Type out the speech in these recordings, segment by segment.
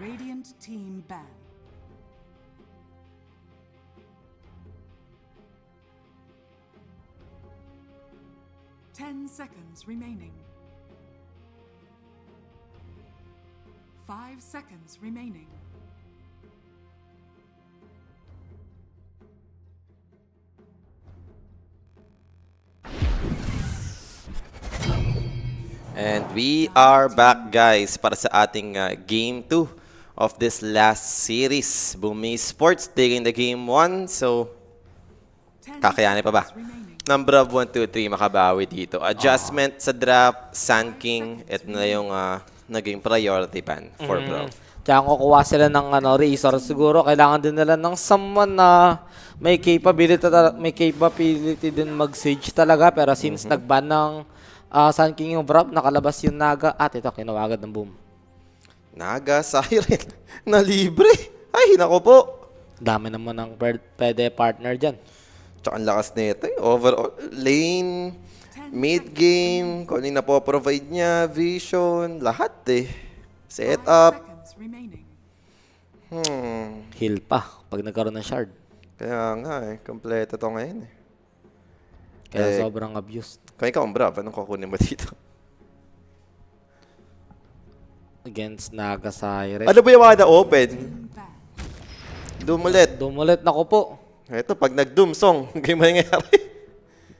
Radiant Team Ban. Ten seconds remaining. Five seconds remaining. And we are back guys para sa ating uh, game 2 of this last series. Bumi Sports taking the game 1. So, kakayanin pa ba? Number of 1, 2, 3 makabawi dito. Adjustment Aww. sa draft, Sun King, ito na yung uh, naging priority ban for mm. Bro. Tsaka kukuha sila ng ano, resource siguro. Kailangan din nila ng someone na may capability, may capability din mag-sage talaga. Pero since mm-hmm. nagban ng uh, ah, Sun King yung Vrap, nakalabas yung Naga at ito, kinawagad ng boom. Naga Siren na libre. Ay, nako po. Dami naman ng pwede partner dyan. Tsaka ang lakas nito. Eh. Overall, lane, mid-game, kung ano yung napoprovide niya, vision, lahat eh. Setup. Hmm. Heal pa pag nagkaroon ng shard. Kaya nga eh, kompleto to ngayon eh. Kaya eh, sobrang abused. Kaya ikaw ang bravo, anong kukunin mo dito? against Naga Siren. Ano ba yung mga na-open? Doom ulit. Doom ulit. Nako po. Ito, pag nag-doom song, game nangyari.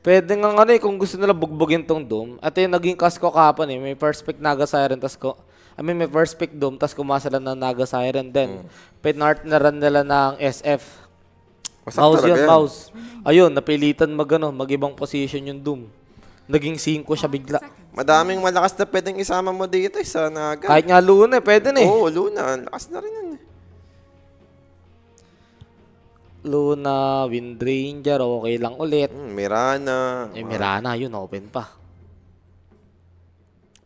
Pwede nga ano eh, kung gusto nila bugbugin tong Doom. At yung naging cast ko kapon eh. May first pick Naga Siren, tas ko... I mean, may first pick Doom, tas kumasa lang ng Naga Siren. Then, mm. pinart na run nila ng SF. Wasak mouse yun, mouse. Ayun, napilitan mag, ano, mag-ibang position yung Doom. Naging 5 siya bigla. Madaming malakas na pwedeng isama mo dito eh, sa Naga. Kahit nga Luna, eh, pwede na eh. Oo, Luna. lakas na rin yun eh. Luna, Windranger, okay lang ulit. Mm, Mirana. Eh, Mirana, yun, open pa.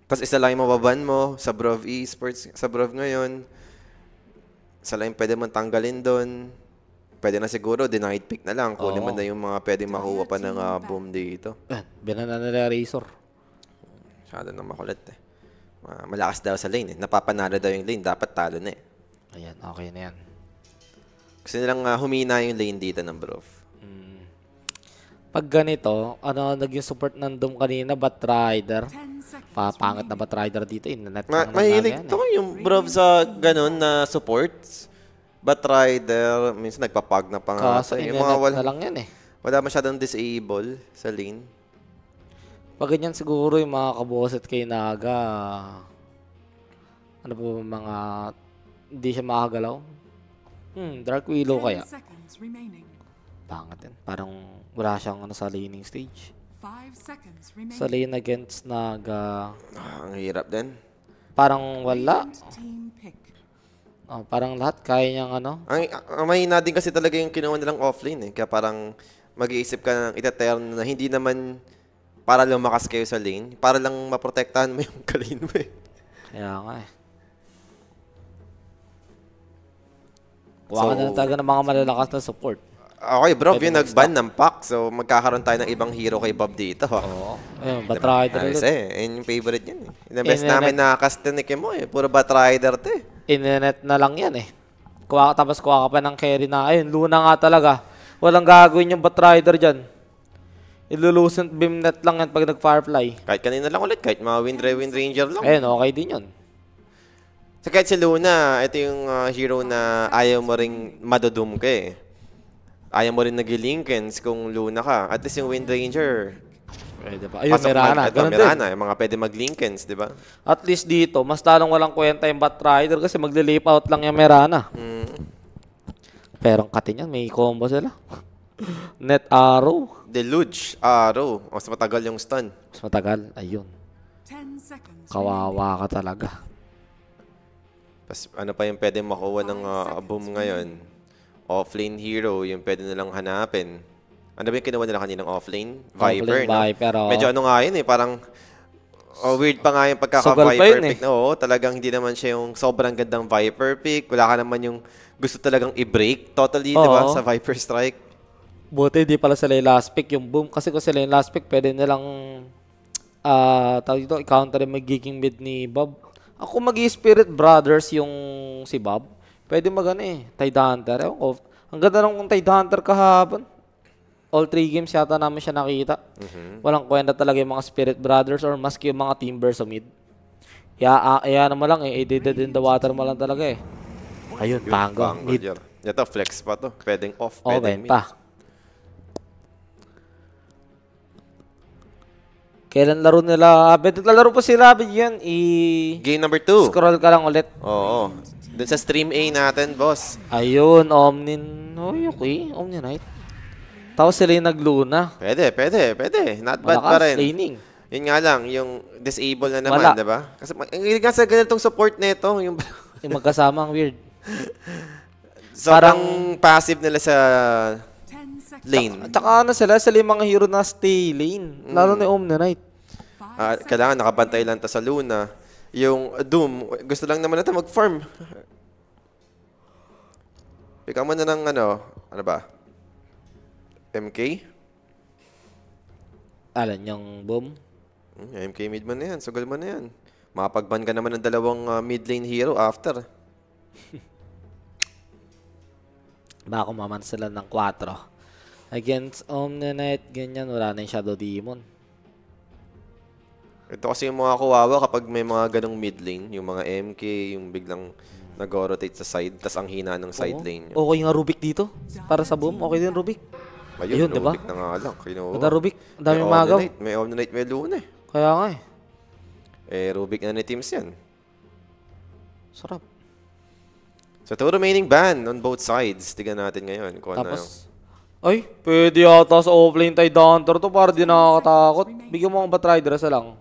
Tapos isa lang yung mababan mo sa Brov Esports, sa Brov ngayon. Isa lang yung pwede mong tanggalin doon. Pwede na siguro, denied pick na lang. Kunin mo na yung mga pwede makuha pa ng uh, boom dito. Binana na Razor. Masyado na makulit eh. malakas daw sa lane eh. Napapanalo daw yung lane. Dapat talo na eh. Ayan, okay na yan. Kasi nilang uh, humina yung lane dito ng Brof. Mm. Pag ganito, ano, naging support ng Doom kanina, Bat Rider. Papangit na Bat Rider dito. Inanet eh. Ma lang mahilig eh. to eh. yung Brof sa ganun na supports. Batrider, Rider, minsan nagpapag na pa Kaso, yung na lang yan eh. Wala masyadong disable sa lane. Pag ganyan siguro yung mga kabukas kay Naga, ano po mga, hindi siya makagalaw? Hmm, Dark Willow kaya. Pangat yan. Parang wala siyang ano, sa laning stage. Sa lane against Naga. Ah, ang hirap din. Parang wala. Oh, parang lahat kaya niyang ano. Ang, ang mahina din kasi talaga yung kinuha nilang offlane eh. Kaya parang mag-iisip ka ng itaturn na hindi naman para lumakas kayo sa lane, para lang maprotektahan mo yung ka-lane mo eh. Kaya nga eh. Kuha so, ka na talaga ng mga malalakas na support. Okay bro, Pwede yung nag-ban ng pack, so magkakaroon tayo ng ibang hero kay Bob dito. Oo. Ayun, Batrider diba? ulit. Ayos eh, yun yung favorite niyan eh. The best Internet. namin nakakast na ni Kimo eh, eh, puro Batrider to eh. Internet na lang yan eh. Kuha, tapos kuha ka pa ng carry na, ayun, Luna nga talaga. Walang gagawin yung Batrider dyan. Ilulusan beam net lang yan pag nag-firefly. Kahit kanina lang ulit, kahit mga wind, wind ranger lang. Ayun, okay din yun. So kahit si Luna, ito yung uh, hero na ayaw mo rin madodoom ka eh. Ayaw mo rin nag-linkens kung Luna ka. At least yung Wind Ranger. Pwede pa. Ayun, Pasok Mirana. Mag, ito, Mirana. Din. Yung eh. mga pwede mag-linkens, di ba? At least dito, mas lalong walang kwenta yung rider kasi magle-leap out lang yung Mirana. Mm. Pero ang kati niyan, may combo sila. Net arrow? Deluge arrow. Mas matagal yung stun. Mas matagal. Ayun. Kawawa ka talaga. Tapos ano pa yung pwede makuha ng uh, boom ngayon? Offlane hero, yung pwede nilang hanapin. Ano ba yung kinuha nila kaninang offlane? Viper, offlane, no? Viper, oh. Medyo ano nga yun eh, parang Oh, weird pa nga yung pagkaka-Viper pick. Eh. Oo, talagang hindi naman siya yung sobrang gandang Viper pick. Wala ka naman yung gusto talagang i-break totally, di ba, sa Viper Strike. Buti di pala sila yung last pick, yung boom. Kasi kung sila yung last pick, pwede nilang uh, tawag dito, i-counter yung magiging mid ni Bob. Ako mag-Spirit Brothers yung si Bob. Pwede magano eh, Tide Hunter. Ewan ko, ang ganda lang kung Tide Hunter kahapon. All three games yata namin siya nakita. Mm-hmm. Walang kwenta talaga yung mga Spirit Brothers or maski yung mga Timber sa mid. Ya, uh, ya naman lang eh, Ididid in the water mo lang talaga eh. Ayun, Ayun pango. mid. Yan. Ito, flex pa to. Pwedeng off, pwedeng oh, mid. Pa. Kailan laro nila? Abed, ah, naglalaro pa sila. Abed yan. I... Game number 2. Scroll ka lang ulit. Oo. Doon sa stream A natin, boss. Ayun, Omnin. Oy, okay. Omninite. Tapos sila yung nagluna. Pwede, pwede, pwede. Not bad Malakas, pa rin. Laning. Yun nga lang, yung disable na naman, di ba? Kasi ang sa ganitong support nito, yung... yung magkasama ang weird. so, parang passive nila sa lane. At saka ano sila, sila yung mga hero na stay lane. Lalo mm. ni Omni Knight. Uh, kailangan nakabantay lang ta sa Luna. Yung Doom, gusto lang naman natin mag-farm. Pika mo na ng ano, ano ba? MK? Alan, yung boom? Mm, MK mid mo na yan. Sugal mo na yan. Makapagban ka naman ng dalawang uh, mid lane hero after. Baka kumaman sila ng 4. Against Omnonite, ganyan, wala na yung Shadow Demon. Ito kasi yung mga kuwawa kapag may mga ganong mid lane, yung mga MK, yung biglang nag-rotate sa side, tas ang hina ng side Oo. lane. Yun. Okay nga Rubik dito, para sa boom, okay din Rubik. Ayun, Ayun diba? Rubik na nga lang. Kinuha. Kada Rubik, ang May daming magaw. Omnonite, may Omnonite, may Luna eh. Kaya nga eh, Eh, Rubik na ni teams yan. sarap. So, two remaining ban on both sides. Tignan natin ngayon. Kuha na yung... Ay, pwede yata sa offlane tayo Daunter to para di nakakatakot. Bigyan mo ang Batrider, sa lang.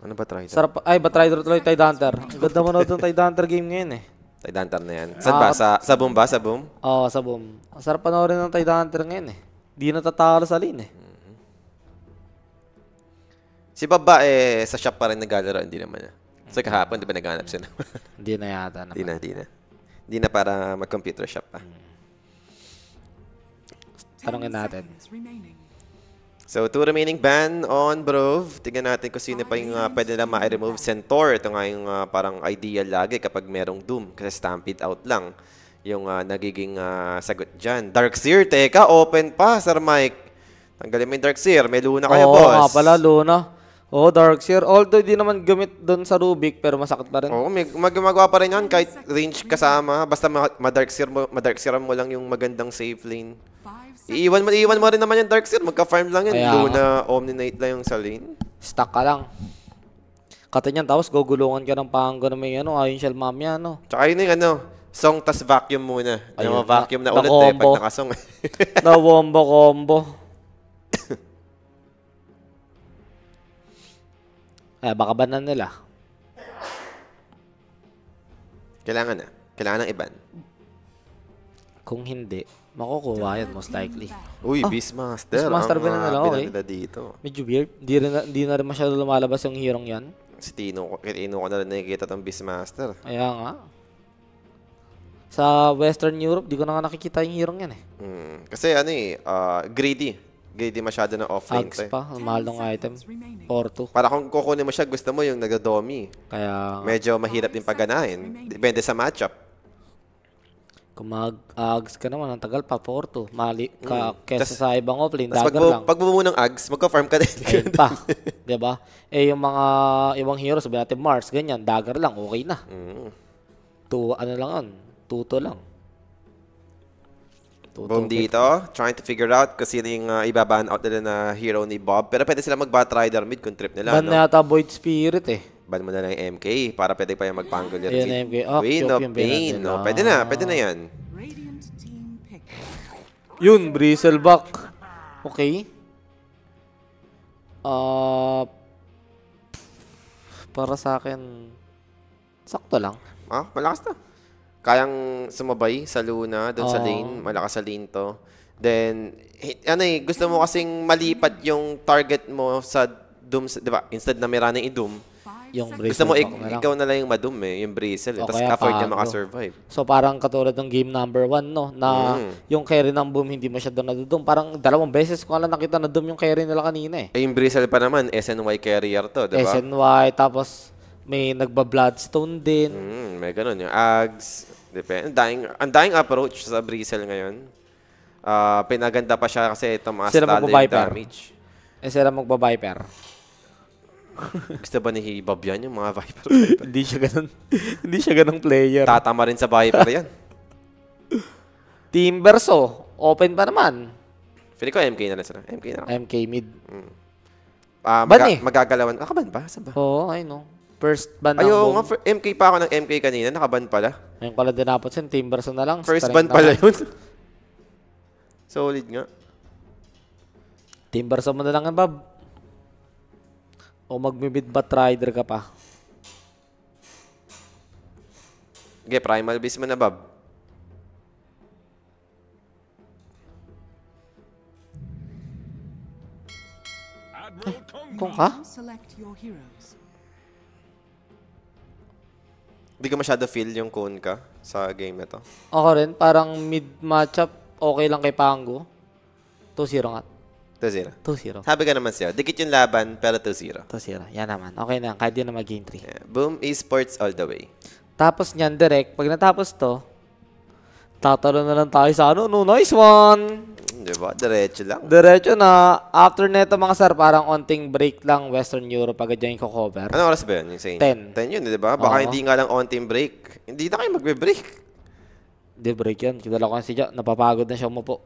Ano Batrider? Sarap, ay, Batrider tuloy tayo Daunter. Ganda mo na itong tayo Daunter game ngayon eh. Tayo Daunter na yan. Saan ba? Ah, sa, sa boom ba? Sa boom? Oo, oh, sa boom. Sarap panoorin ng tayo Daunter ngayon eh. Di natatalo sa lane eh. Mm-hmm. Si Baba eh, sa shop pa rin naglalaro, hindi naman niya. So kahapon, di ba naghanap siya naman? Hindi na yata naman. Hindi na, hindi na. Hindi na para mag-computer shop pa. hmm Tanungin natin. So, two remaining ban on Brove. Tingnan natin kung sino pa yung uh, pwede nila ma-remove. Centaur, ito nga yung uh, parang ideal lagi kapag merong Doom. Kasi Stampede out lang yung uh, nagiging uh, sagot dyan. Darkseer, teka, open pa, Sir Mike. Tanggalin mo yung Darkseer. May Luna kayo, Oo, boss. Oo, pala, Luna. Oo, Darkseer. Although, di naman gumit doon sa Rubik, pero masakit pa rin. Oo, may gumagawa pa rin yan kahit range kasama. Basta ma-Darkseer ma mo, ma mo lang yung magandang safe lane. Iiwan mo, iiwan mo rin naman yung Darkseer. Magka-farm lang yun. Kaya, Luna, Omninate lang yung sa lane. Stuck ka lang. Kata niyan, tapos gugulungan ka ng panggo na may ano, ayun shell mom yan, no? Tsaka yun yung ano, song tas vacuum muna. Ayun, yung vacuum na, na ulit eh, pag nakasong. na wombo combo. eh, baka ba na nila? Kailangan na. Kailangan ng iban. Kung hindi, makukuha yan most likely. Uy, oh, Beastmaster. Beastmaster ang, ba na nila, dito. Medyo weird. Di, rin, na, di na rin masyado lumalabas yung hirong yan. Si Tino, Tino ko na rin nakikita itong Beastmaster. Ayan nga. Sa Western Europe, di ko na nga nakikita yung hirong yan eh. Mm, kasi ano eh, uh, greedy. Greedy masyado ng offlink. Axe eh. pa, eh. mahal ng item. Porto. Para kung kukunin mo siya, gusto mo yung nagadomi. Kaya... Medyo mahirap din pagganahin. Depende sa matchup. Kung mag-ags ah, ka naman, ang tagal pa, 4 to. Mali, ka, mm. kesa Tas, sa ibang offline, dagger pagbu- lang. Pag bumuo ng ags, magka-farm ka din. Ayun pa, di ba? Eh, yung mga ibang heroes, sabi natin Mars, ganyan, dagger lang, okay na. Mm. To, ano lang yun, tuto lang. Boom dito, trying to figure out kasi sino yung uh, ah, ibaban out nila na hero ni Bob. Pero pwede sila mag-bat rider mid kung trip nila. Ban no? yata Void Spirit eh ban mo na lang MK para pwede pa yung magpanggol yung Ayan, MK. Oh, Queen of Pain. No? Pwede na, pwede na yan. Yun, Bristleback. Okay. Uh, para sa akin, sakto lang. Ah, malakas to. Kayang sumabay sa Luna, doon uh, sa ah. lane. Malakas sa lane to. Then, ano eh, gusto mo kasing malipat yung target mo sa Doom, di ba? Instead na may running i-Doom, yung bracelet. Gusto mo, ik- ikaw na lang yung madum eh, yung bracelet. Oh, Tapos effort niya makasurvive. So parang katulad ng game number one, no? Na mm. yung carry ng boom, hindi mo siya doon nadudum. Parang dalawang beses ko lang nakita na doom yung carry nila kanina eh. Ay, eh, yung bracelet pa naman, SNY carrier to, di ba? SNY, tapos may nagba-bloodstone din. Mm, may ganun yung ags. Depende. Ang dying, ang dying approach sa Brisel ngayon. Uh, pinaganda pa siya kasi ito mga sila static damage. Eh, sila magbabiper. Gusto ba ni Bob yan, yung mga Viper? hindi siya ganun. hindi siya ganung player. Tatama rin sa Viper yan. Team Verso, open pa naman. Feeling ko MK na lang sila. MK na lang. MK mid. Mm. Uh, ban maga- eh. Magagalawan. Nakaban ba? Saan ba? Oo, oh, I know. First ban ng Ayaw, MK pa ako ng MK kanina. Nakaban pala. Ngayon pala dinapot siya. Team Verso na lang. First ban Strength pala lang. yun. Solid nga. Team Verso mo na lang, Bob. O magmi-midbat rider ka pa. Okay, primal beast mo na, Bob. Kung ka? Hindi ko masyado feel yung cone ka sa game ito. to. Ako rin. Parang mid-matchup, okay lang kay Pango. 2-0 nga. 2-0. 2-0. Sabi ka naman sa'yo. Dikit yung laban, pero 2-0. 2-0. Yan naman. Okay na. Kahit yun na mag-game 3. Yeah. Boom Esports all the way. Tapos niyan, direct. Pag natapos to, tatalo na lang tayo sa ano. No, nice one! Diba? Diretso lang. Diretso na. After neto mga sir, parang onting break lang Western Europe agad yung cover. Ano oras ba yun? Yung 10. 10 yun, di ba? Baka Oo. hindi nga lang onting break. Hindi na kayo magbe-break. Di break yun. Kilala ko si Jo. Napapagod na siya umupo.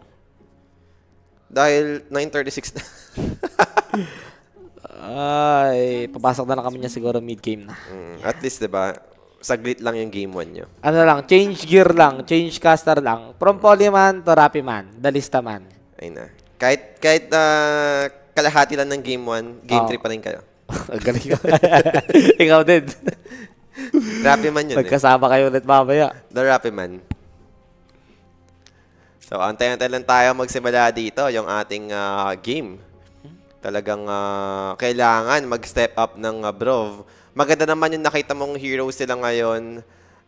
Dahil 9.36 na. Ay, papasok na lang kami niya siguro mid-game na. Mm, at least, di ba? Saglit lang yung game 1 nyo. Ano lang, change gear lang, change caster lang. From Polyman to Rapiman, Dalista man. Ay na. Kahit, kahit uh, kalahati lang ng game 1, game 3 oh. pa rin kayo. Galing ka. Ikaw din. Rapiman yun eh. Magkasama eh. kayo ulit mamaya. The Rapiman. So, antay-antay lang tayo magsimula dito yung ating uh, game. Talagang uh, kailangan mag-step up ng uh, Brov. Maganda naman yung nakita mong heroes nila ngayon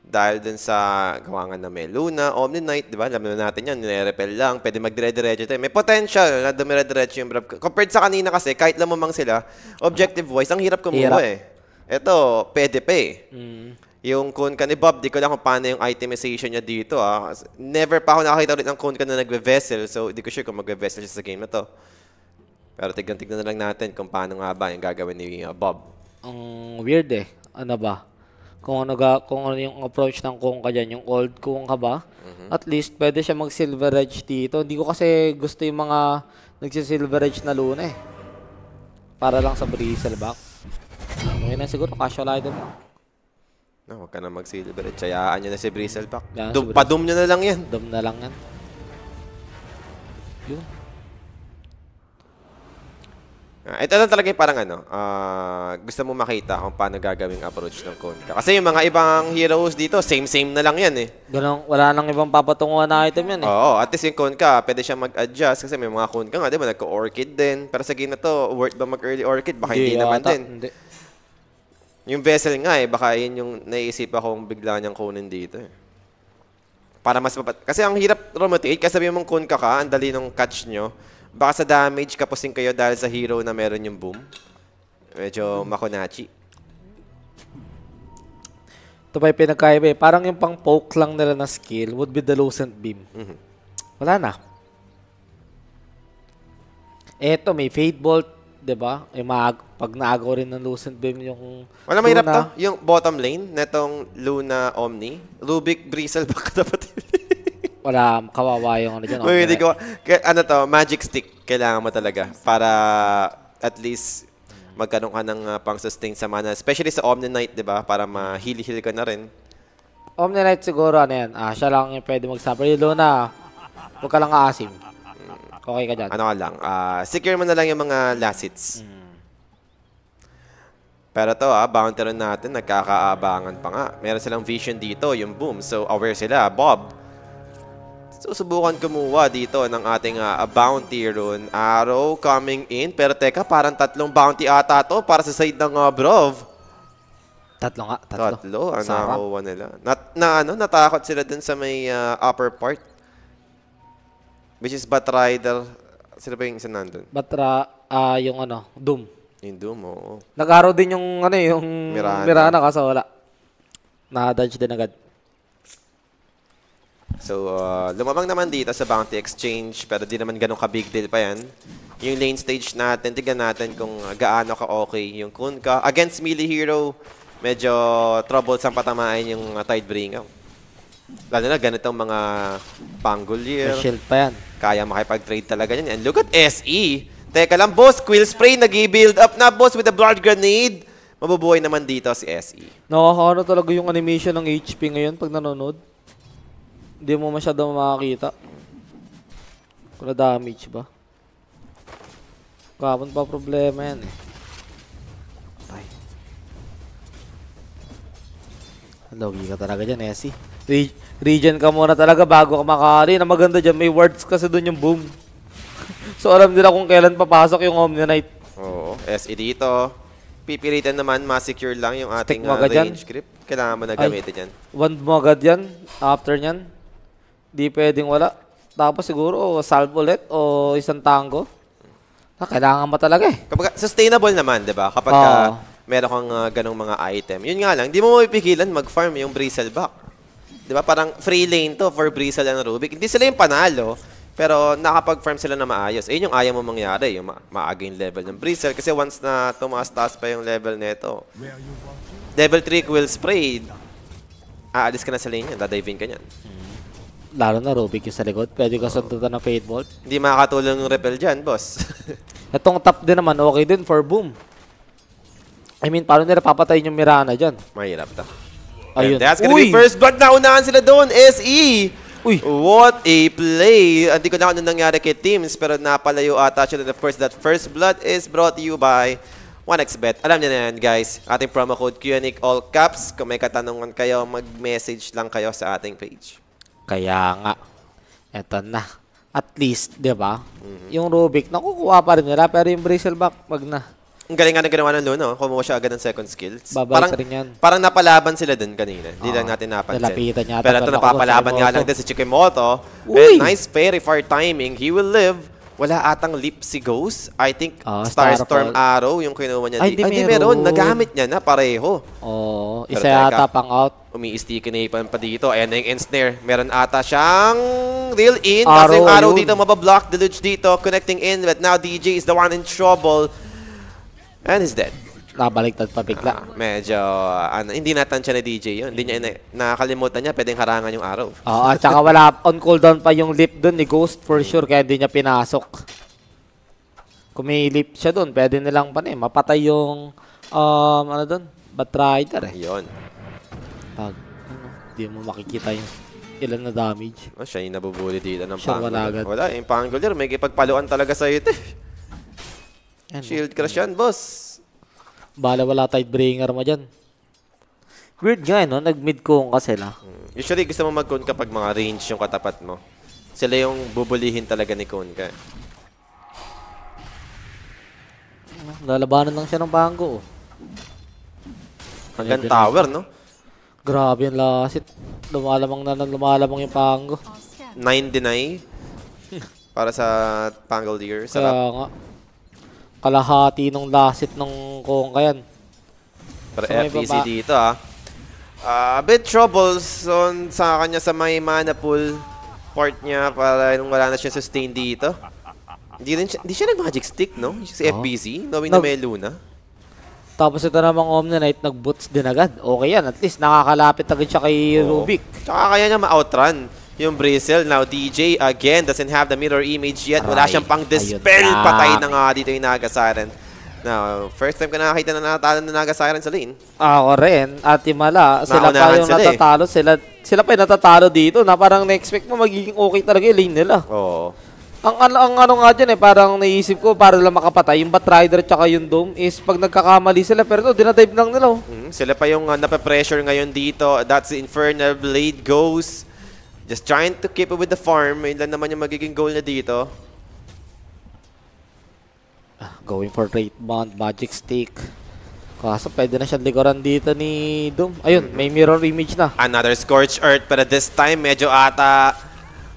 dahil dun sa gawangan na may Luna, Omni Knight, di ba? Alam na natin yan, nire-repel lang, pwede magdire-diretso tayo. May potential na dumire-diretso yung Brov. Compared sa kanina kasi, kahit lamumang sila, objective-wise, ang hirap kumuha eh. Ito, pwede pa eh. Mm. Yung Kunkan ni Bob, di ko lang kung paano yung itemization niya dito. Ah. Never pa ako nakakita ulit ng Kunkan na nagve-vessel, so di ko sure kung magve-vessel siya sa game na to. Pero tignan-tignan na lang natin kung paano nga ba yung gagawin ni uh, Bob. Ang um, weird eh. Ano ba? Kung ano, ga, kung ano yung approach ng kung Kongka dyan, yung old kung Kongka ba? Mm-hmm. At least pwede siya mag-silver edge dito. Hindi ko kasi gusto yung mga nagsisilver edge na luna eh. Para lang sa bristle back. Ngayon na siguro casual item. No, huwag ka na mag celebrate Tsayaan nyo na si Bristlepack. Yeah, Dum, si Padum nyo na lang yan. Dum na lang yan. Yun. Uh, ito lang talaga parang ano, uh, gusto mo makita kung paano gagawing approach ng Konka. Kasi yung mga ibang heroes dito, same-same na lang yan eh. Ganun, wala nang ibang papatunguhan na item yan eh. Oo, at least yung Konka, pwede siyang mag-adjust kasi may mga Konka nga, di ba, nagko-orchid din. Pero sa game na to, worth ba mag-early orchid? Baka hindi, hindi naman yata, din. Hindi. Yung vessel nga eh, baka yun yung naisip akong bigla niyang kunin dito eh. Para mas mapat... Kasi ang hirap rotate, eh, kasi sabihin mong kun ka ka, ang dali ng catch nyo. Baka sa damage, kapusin kayo dahil sa hero na meron yung boom. Medyo makonachi. Ito ba yung pinagkaiba eh? Parang yung pang poke lang nila na skill would be the Lucent Beam. Mm -hmm. Wala na. Eto, may Fade Bolt. 'di ba? E maag pag naago rin ng Lucent Beam yung Wala mahirap to, yung bottom lane netong Luna Omni, Rubik Brisel baka dapat. Wala kawawa yung ano diyan. Wait, ko ano to, magic stick kailangan mo talaga para at least magkaroon ka ng uh, pang-sustain sa mana. Especially sa Omni Knight, di ba? Para ma-heal-heal ka na rin. Omni Knight siguro, ano yan? Ah, siya lang yung pwede mag-suffer. Yung Luna, huwag ka lang ka-asim. Okay ka dyan. Ano ka lang, uh, secure mo na lang yung mga last hits. Mm. Pero to ah, bounter natin, nagkakaabangan pa nga. Meron silang vision dito, yung boom. So, aware sila. Bob, susubukan kumuha dito ng ating uh, bounty rune. Arrow coming in. Pero teka, parang tatlong bounty ata to para sa side ng uh, Brov. Tatlo nga, tatlo. Tatlo, ang nila. Nat, na ano, natakot sila dun sa may uh, upper part. Which is Batrider. Rider. Sino ba yung isa nandun? Batra, ah, yung ano, Doom. Yung Doom, oo. Nag-arrow din yung, ano, eh, yung Mirana. Mirana, kaso wala. Na-dodge din agad. So, uh, lumabang naman dito sa Bounty Exchange, pero di naman ganun ka-big deal pa yan. Yung lane stage natin, tignan natin kung gaano ka-okay yung Kunka. Against melee hero, medyo troublesome patamaan yung ah, Tidebringer lalo na ganitong mga Pangolier. May shield pa yan. Kaya makipag-trade talaga yan. And look at SE. Teka lang, boss. Quill Spray nag-build up na, boss, with a blood grenade. Mabubuhay naman dito si SE. Nakakano talaga yung animation ng HP ngayon pag nanonood. Hindi mo masyado makakita. Kung na damage ba? Kapon pa problema yan eh. Lagi ka talaga dyan, Essie. Re regen ka muna talaga bago ka makari. Ang maganda dyan, may words kasi doon yung boom. so alam nila kung kailan papasok yung Omni Knight. Oo. SE dito. Pipilitan naman, masecure lang yung ating uh, range grip. Kailangan mo na gamitin yan. Wand mo agad yan. After nyan. Di pwedeng wala. Tapos siguro, o oh, salve ulit o oh, isang tango. Ah, kailangan mo talaga eh. Kapag, sustainable naman, di ba? Kapag oh. ka, meron kang uh, ganong mga item. Yun nga lang, hindi mo mapipigilan mag-farm yung Bristleback. Di ba? Parang free lane to for Bristle and Rubik. Hindi sila yung panalo, pero nakapag-farm sila na maayos. Ayun yung ayaw mo mangyari, yung ma maaga yung level ng Bristle. Kasi once na tumaas-taas pa yung level nito, level 3 will spray, aalis ka na sa lane yan, dadiving ka niyan. Hmm. Lalo na Rubik yung sa likod. Pwede ka sundutan ng Fade Bolt. Hindi makakatulong yung repel dyan, boss. Itong top din naman, okay din for Boom. I mean, paano nila papatayin yung Mirana dyan? Mahirap to. Ayun. And that's gonna Uy. be first blood. Naunahan sila doon. SE! Uy. What a play! Hindi ko na ano nangyari kay teams, pero napalayo ata siya. the first that first blood is brought to you by 1xbet. Alam niyo na yan, guys. Ating promo code QNIC all caps. Kung may katanungan kayo, mag-message lang kayo sa ating page. Kaya nga. Eto na. At least, di ba? Mm -hmm. Yung Rubik, nakukuha pa rin nila, pero yung Bristleback, wag na. Ang galing nga na ginawa ng Luna. Oh. Kumuha siya agad ng second skills. Babalik parang, rin yan. Parang napalaban sila dun kanina. Hindi lang ah, natin napansin. Nalapitan niya. Pero ito napapalaban nga lang din si Chikimoto. Uy! And nice very fire timing. He will live. Wala atang leap si Ghost. I think ah, Starstorm Star Arrow yung kinuha niya. Ay, di, Ay, di meron. Nagamit niya na pareho. Oo. Oh, isa yata pang out. Umiistikin na ipan pa dito. Ayan na yung ensnare. Meron ata siyang reel in. Arrow, kasi yung arrow yun. dito mabablock. Deluge dito. Connecting in. But now DJ is the one in trouble. And he's dead. Nabaliktad pa bigla. Ah, medyo, ah, ano, hindi natansya na DJ yun. Hindi niya, na, nakalimutan niya, pwedeng harangan yung araw. Oo, at saka wala, on cooldown pa yung leap dun ni Ghost for sure, kaya hindi niya pinasok. Kumilip siya dun, pwede nilang pa na eh, mapatay yung, um, ano dun, Batrider eh. Yun. Pag, ano, hindi mo makikita yung ilan na damage. Oh, siya yung nabubuli dito ng Siya wala agad. yung Pangolier, may kipagpaluan talaga sa ito eh. Shield crush yan, boss. Bala wala tidebringer mo dyan. Weird nga eh, no? Nag-mid cone kasi na. Hmm. Usually, gusto mo mag-cone kapag mga range yung katapat mo. Sila yung bubulihin talaga ni cone ka. Lalabanan lang siya ng banggo. Oh. Hanggang tower, no? Grabe yung lasit. Lumalamang na lumalamang yung pango. 9 deny. para sa Pangolier. Sarap. Kaya nga kalahati ng lasit ng Kongka yan. Pero so, FPC e dito ah. Uh, a bit troubles on sa kanya sa may mana pool part niya para nung wala na siya sustain dito. Hindi rin siya, hindi siya nag-magic stick, no? Si oh. FBC, knowing na may Luna. Tapos ito namang Omnanite, nag-boots din agad. Okay yan, at least nakakalapit agad siya kay oh. Rubik. Tsaka kaya niya ma-outrun yung Brazil. Now, DJ, again, doesn't have the mirror image yet. Wala siyang pang-dispel. Patay na nga dito yung Naga Siren. Now, first time na nakakita na natalo na Naga Siren sa lane. Ako ah, rin. At mala, sila pa yung sila eh. natatalo. Eh. Sila, sila pa yung natatalo dito na parang na-expect mo magiging okay talaga yung lane nila. Oo. Oh. Ang, ang, ang ano nga dyan eh, parang naisip ko para lang makapatay, yung Batrider tsaka yung Doom is pag nagkakamali sila, pero no, dinadive lang nila. Oh. Mm, sila pa yung uh, ah, napapressure ngayon dito. That's Infernal Blade goes Just trying to keep it with the farm. Yun lang naman yung magiging goal na dito. Ah, going for Great Bond, Magic Stick. Kaso pwede na siyang likuran dito ni Doom. Ayun, may mirror image na. Another Scorched Earth, pero this time medyo ata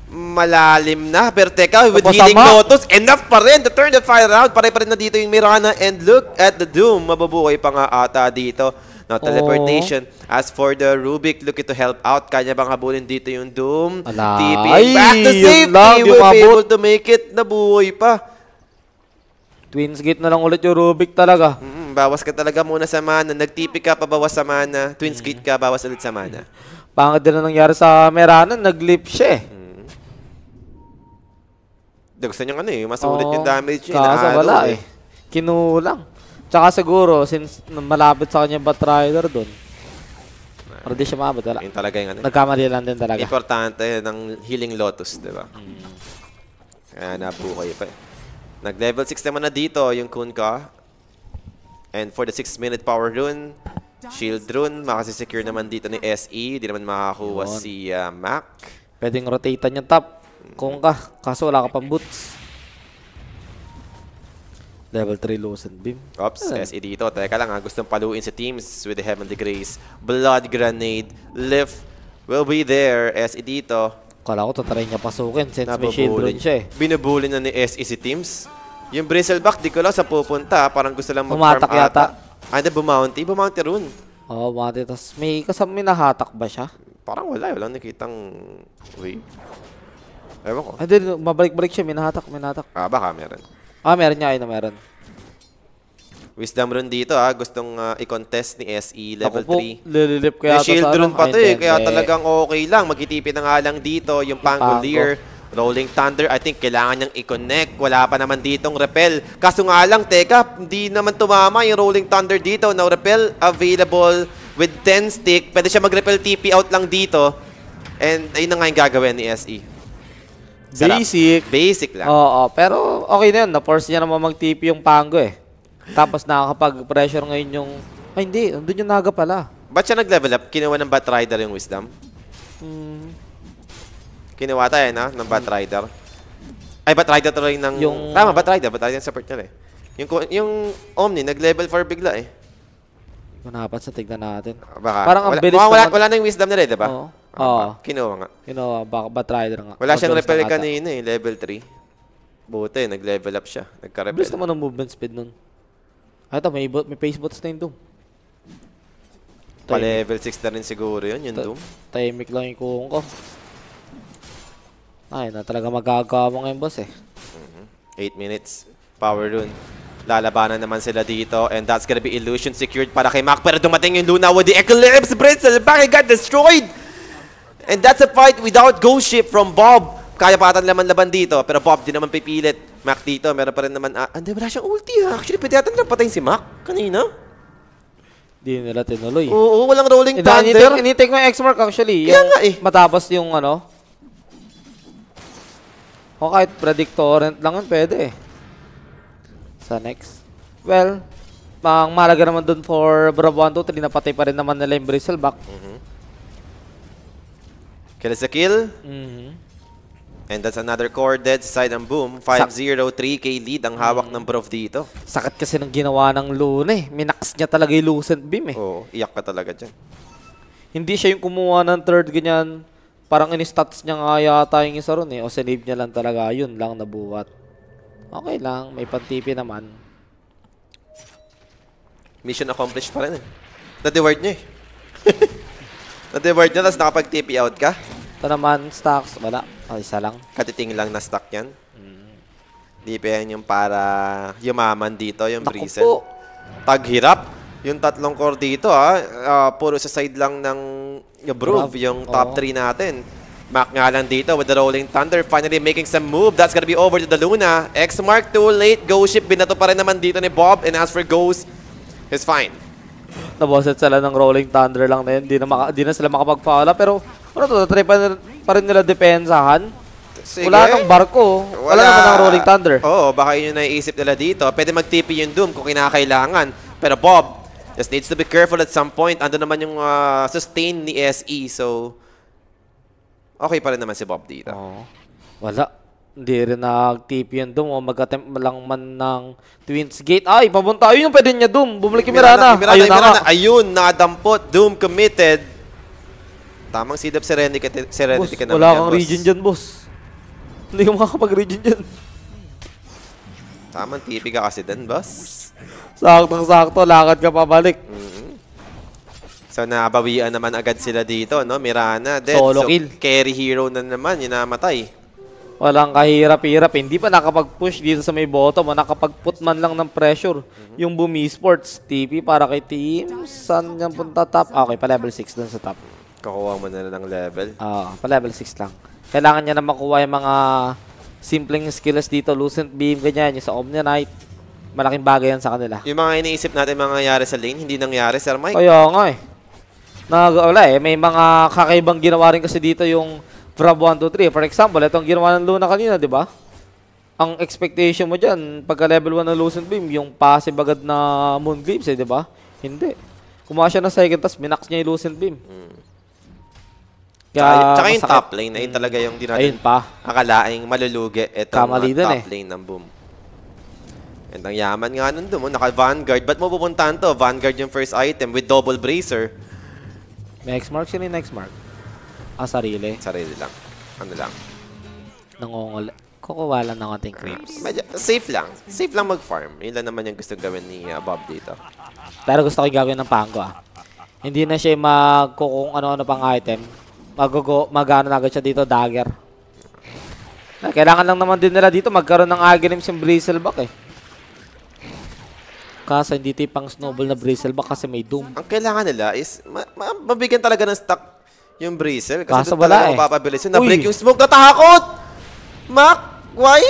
malalim na. Pero teka, with Tapos healing lotus, enough pa rin to turn the fire around. Pare pa rin na dito yung Mirana. And look at the Doom, mabubuhay pa nga ata dito no, teleportation. Oo. Oh. As for the Rubik, looking to help out. kaya bang habulin dito yung Doom? Ala. TP back to safety. Lang, be able to make it. Nabuhay pa. Twins gate na lang ulit yung Rubik talaga. Mm -hmm. Bawas ka talaga muna sa mana. Nagtipi ka, pabawas sa mana. Twins mm. gate ka, bawas ulit sa mana. Pangit din na nangyari sa Merana. Nag-leap siya eh. Mm. Gusto niya ano eh. Mas ulit oh, yung damage. Kaso wala eh. eh. Kinulang. Tsaka siguro, since malapit sa kanya ba Trider doon? Pero di siya maabot. Wala. Yun talaga yung ano. Nagkamali lang din talaga. Importante ng Healing Lotus, di ba? Mm. Kaya nabuhay pa eh. Nag-level 6 naman na dito yung Kunka. And for the 6-minute power rune, shield rune, makasisecure naman dito ni SE. Di naman makakakuha si uh, Mac. Pwedeng rotate yung top. Kunka. Kaso wala ka pang boots. Level 3 and Beam. Ops, ah. SE dito. Teka lang ha, ah, gustong paluin si teams with the Heavenly Grace. Blood Grenade, Lift will be there. SE dito. Kala ko tatry niya pasukin since Nabubulin. may shield siya eh. Binubulin na ni SE si teams. Yung Bristleback, di ko lang sa pupunta. Parang gusto lang mag-farm ata. yata. Ah, hindi, bumounty. Bumounty rune. Oo, oh, bumounty. Tapos may kasama nahatak ba siya? Parang wala. Eh. Wala nakitang wave. Ewan ko. Ah, hindi, mabalik-balik siya. May nahatak, may nahatak. Ah, baka meron. Ah, meron niya. Ayun na meron. Wisdom rune dito ah, gustong uh, i-contest ni SE level Ako 3. Po, lilip ko yata shield rune ano. pa to eh, kaya talagang okay lang. Magtitipid na nga lang dito yung Pangolier. Rolling Thunder, I think kailangan niyang i-connect. Wala pa naman ditong repel. Kaso nga lang, teka, hindi naman tumama yung Rolling Thunder dito. Now, repel available with 10 stick. Pwede siya mag-repel TP out lang dito. And ayun na nga yung gagawin ni SE. Basic. Basic lang. Oo, oo. pero okay na yun. Na-force niya naman mag-TP yung Pango eh. Tapos nakakapag-pressure ngayon yung... Ay, hindi. Nandun yung Naga pala. Ba't siya nag-level up? Kinuha ng Batrider yung Wisdom? Hmm. Kinuha tayo eh, na ng Batrider. Ay, Batrider tuloy ng... Yung... Tama, Batrider. Batrider yung support nila eh. Yung, yung Omni, nag-level 4 bigla eh. Manapat sa tignan natin. Baka. Parang ang wala, bilis wala, wala, wala na yung wisdom nila di ba? Oo. Oo. Kinuha nga. Kinuha. Baka batrider nga. Wala siyang repel kanina eh. Level 3. Buti. Nag-level up siya. Nagka-repel. Bilis naman ang movement speed nun. Ah, ito, may, may face bots na yung Doom. Pa-level 6 na rin siguro yun, yung Doom. Timing lang yung kuhong ko. Ay, na talaga magagawa mo ngayon, boss eh. 8 mm-hmm. minutes. Power rune. Lalabanan naman sila dito. And that's gonna be illusion secured para kay Mac. Pero dumating yung Luna with the Eclipse Bristle. Back got destroyed! And that's a fight without ghost ship from Bob. Kaya pa atan laman-laban dito. Pero Bob di naman pipilit. Mac dito, meron pa rin naman. Ah, hindi, wala siyang ulti ha. Ah. Actually, pwede atan lang patayin si Mac kanina. Hindi nila tinuloy. Oo, walang rolling eh, thunder. Initake mo yung X-Mark actually. Kaya yung nga eh. Matapos yung ano. O oh, kahit predict lang yun, pwede Sa next. Well, pang malaga naman dun for Bravo 1, 2, 3, napatay pa rin naman nila yung Bristleback. Mm -hmm. Kills the kill. Mm -hmm. And that's another core dead side and boom. 5-0, 3K lead ang hawak mm -hmm. ng prof dito. Sakit kasi ng ginawa ng Luna eh. Minax niya talaga yung Lucent Beam eh. Oo, iyak ka talaga dyan. Hindi siya yung kumuha ng third ganyan. Parang in-stats niya nga yata yung isa ron eh. O sinave niya lang talaga. Yun lang nabuhat. Okay lang. May pantipi naman. Mission accomplished pa rin eh. Na-deward niya eh. Na-divert niya, tapos nakapag-TP out ka? Ito naman, stocks. Wala. Oh, isa lang. Katiting lang na stock yan. Mm. DPN yung para yumaman dito, yung Naku Breezen. Po. Taghirap. Yung tatlong core dito, ha. Uh, ah, puro sa side lang ng Brove, yung top 3 natin. Mac nga lang dito with the Rolling Thunder finally making some move. That's gonna be over to the Luna. X mark too late. Ghost Ship binato pa rin naman dito ni Bob. And as for Ghost, he's fine. Nabawasan sila ng Rolling Thunder lang na yun. Di na, maka, di na sila makapag-follow. Pero ano to, try pa, pa rin nila depensahan. Sige. Wala nang barko. Wala, Wala naman ng Rolling Thunder. Oo, baka yun yung naiisip nila dito. Pwede mag-TP yung Doom kung kinakailangan. Pero Bob, just needs to be careful at some point. Ando naman yung uh, sustain ni SE. So, okay pa rin naman si Bob dito. Oo. Wala. Hindi rin nag-TP yung Doom o mag-attempt lang man ng Twins Gate. Ay, papunta. Ayun yung pwede niya, Doom. Bumalik kay Mirana. Ayun, Mirana. Na Ayun, nadampot. Doom committed. Tamang seed up serenity, serenity boss, ka naman wala yan, kang region dyan, boss. Hindi ka makakapag-region dyan. Tamang TP ka kasi dyan, boss. Saktong-sakto, lakad ka pabalik. Mm So, nabawian naman agad sila dito, no? Mirana, dead. Solo kill. carry hero na naman, yun namatay. Walang kahirap-hirap. Hindi pa nakapag-push dito sa may bottom. O ah. nakapag-put man lang ng pressure. Mm-hmm. Yung Bumi Sports. TP para kay team. Saan niyang punta top? Okay, pa-level 6 dun sa top. Kakuha mo na ng level. Oo, uh, ah, pa-level 6 lang. Kailangan niya na makuha yung mga simpleng skills dito. Lucent Beam, ganyan. Yung sa Omnia Knight. Malaking bagay yan sa kanila. Yung mga iniisip natin mga nangyayari sa lane, hindi nangyari, Sir Mike. Kaya nga eh. Nag, wala eh. May mga kakaibang ginawa rin kasi dito yung from 1 to 3. For example, itong ginawa ng Luna kanina, di ba? Ang expectation mo dyan, pagka level 1 ng Lucent Beam, yung passive agad na Moon Glimpse, eh, di ba? Hindi. Kumuha siya ng second, tapos minax niya yung Lucent Beam. Mm. Kaya, tsaka, yung top lane, ayun talaga yung di ayun pa. akalaing malulugi itong Kamali top eh. lane ng boom. And ang yaman nga nun doon, oh, naka-Vanguard. Ba't mo pupuntahan to? Vanguard yung first item with double bracer. Next mark siya ni next mark. Ah, sarili? Sarili lang. Ano lang. Nangungul... Kukuha lang ng ating creeps. Mm. Medyo, safe lang. Safe lang mag-farm. Yun lang naman yung gusto gawin ni uh, Bob dito. Pero gusto ko gawin ng pango ah. Hindi na siya magkukung ano-ano pang item. Magugo, magano na agad siya dito, dagger. Ah, kailangan lang naman din nila dito magkaroon ng agrims yung bristleback eh. Kaso hindi tipang snowball na bristleback kasi may doom. Ang kailangan nila is ma ma mabigyan talaga ng stock yung bristle. Kasi Kaso wala eh. mapapabilis yun. Na-break yung smoke. Natakot! Mac, why?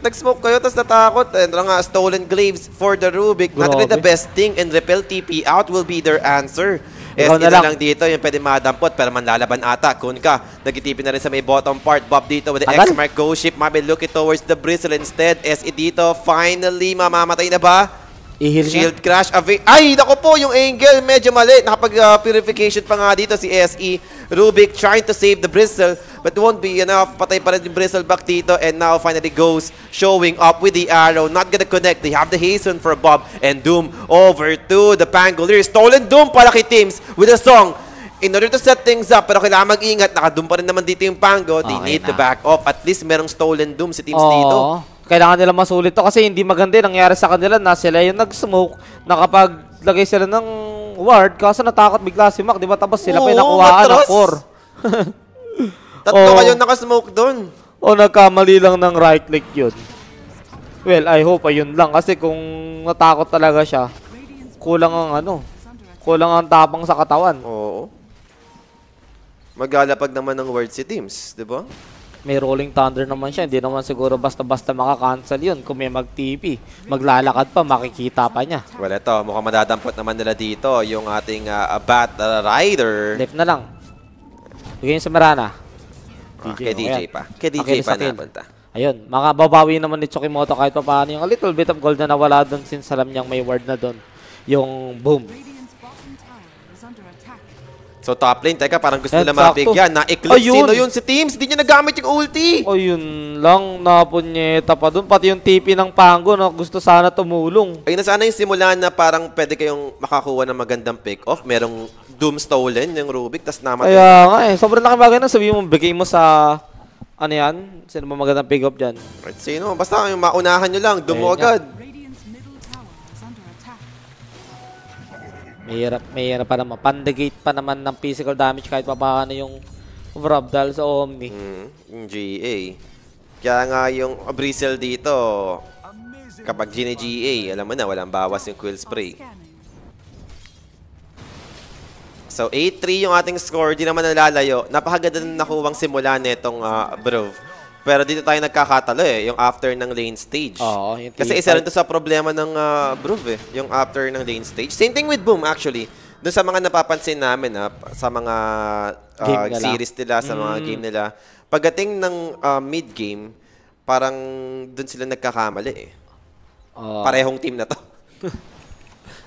Nag-smoke kayo, tapos natakot. And nga, stolen glaives for the Rubik. Not really the best thing. And repel TP out will be their answer. Ikaw yes, na lang. lang dito, yung pwede madampot, pero manlalaban ata. ka nagitipin na rin sa may bottom part. Bob dito with the X-Mark Go Ship. Mabe looking towards the bristle instead. SE dito, finally, mamamatay na ba? I-heal Shield niya? Crash. away. Ay, nako po, yung Angel medyo mali. Nakapag-purification uh, pa nga dito si SE. Rubik trying to save the Bristle but won't be enough. Patay pa rin yung Bristle back dito and now finally goes showing up with the arrow. Not gonna connect. They have the Hasten for Bob and Doom over to the Pangolier. Stolen Doom para kay Teams with a song. In order to set things up, pero kailangan mag-ingat. Nakadoom pa rin naman dito yung Pango. They okay need na. to back off. At least merong stolen Doom si Teams oh. dito kailangan nila masulit to kasi hindi maganda yung nangyari sa kanila na sila yung nag-smoke, nakapaglagay sila ng ward, kasi natakot bigla si Mac, di ba? Tapos sila pa yung nakuhaan ng core. Tatlo oh, kayo nakasmoke doon. O oh, nagkamali lang ng right click yun. Well, I hope ayun lang kasi kung natakot talaga siya, kulang ang ano, kulang ang tapang sa katawan. Oo. Magalapag naman ng ward si teams, di ba? May Rolling Thunder naman siya. Hindi naman siguro basta-basta makakancel yun. Kung may mag-TP, maglalakad pa, makikita pa niya. Well, ito. Mukhang madadampot naman nila dito yung ating uh, Bat Rider. Lift na lang. Bigay sa Marana. Ah, DJ, kay DJ pa. Kay DJ okay, pa napunta. Ayun, makababawi naman ni Tsukimoto kahit pa paano yung a little bit of gold na nawala doon since alam niyang may ward na doon. Yung boom. So top lane, teka, parang gusto Yan, nila sakto. mabigyan. Na-eclipse, Ayun. sino yun si Teams? Hindi niya nagamit yung ulti. O yun lang, napunyeta pa dun. Pati yung TP ng Pango no? gusto sana tumulong. Ay, nasana yung simula na parang pwede kayong makakuha ng magandang pick-off. Merong Doom stolen yung Rubik, tas namatay. Kaya nga eh, sobrang laki bagay na sabihin mo, bigay mo sa... Ano yan? Sino ba magandang pick-up dyan? Right, sino? Basta yung maunahan nyo lang, Doom Ayun, agad. Nga. Mahirap, mahirap pa naman. Pandagate pa naman ng physical damage kahit pa paano yung Vrabdal sa Omni. Mm, yung GA. Kaya nga yung Abrizel dito, kapag gina-GA, alam mo na, walang bawas yung Quill Spray. So, 8-3 yung ating score. Di naman nalalayo. Napakaganda na nakuwang simula netong uh, ah, Brove. Pero dito tayo nagkakatalo eh, yung after ng lane stage. Oo, yung Kasi isa rin to sa problema ng uh, ah, Bruv eh, yung after ng lane stage. Same thing with Boom actually. Doon sa mga napapansin namin ha, ah, sa mga uh, nila. series nila, sa mm. mga game nila, pagdating ng uh, mid-game, parang doon sila nagkakamali eh. Uh, Parehong team na to.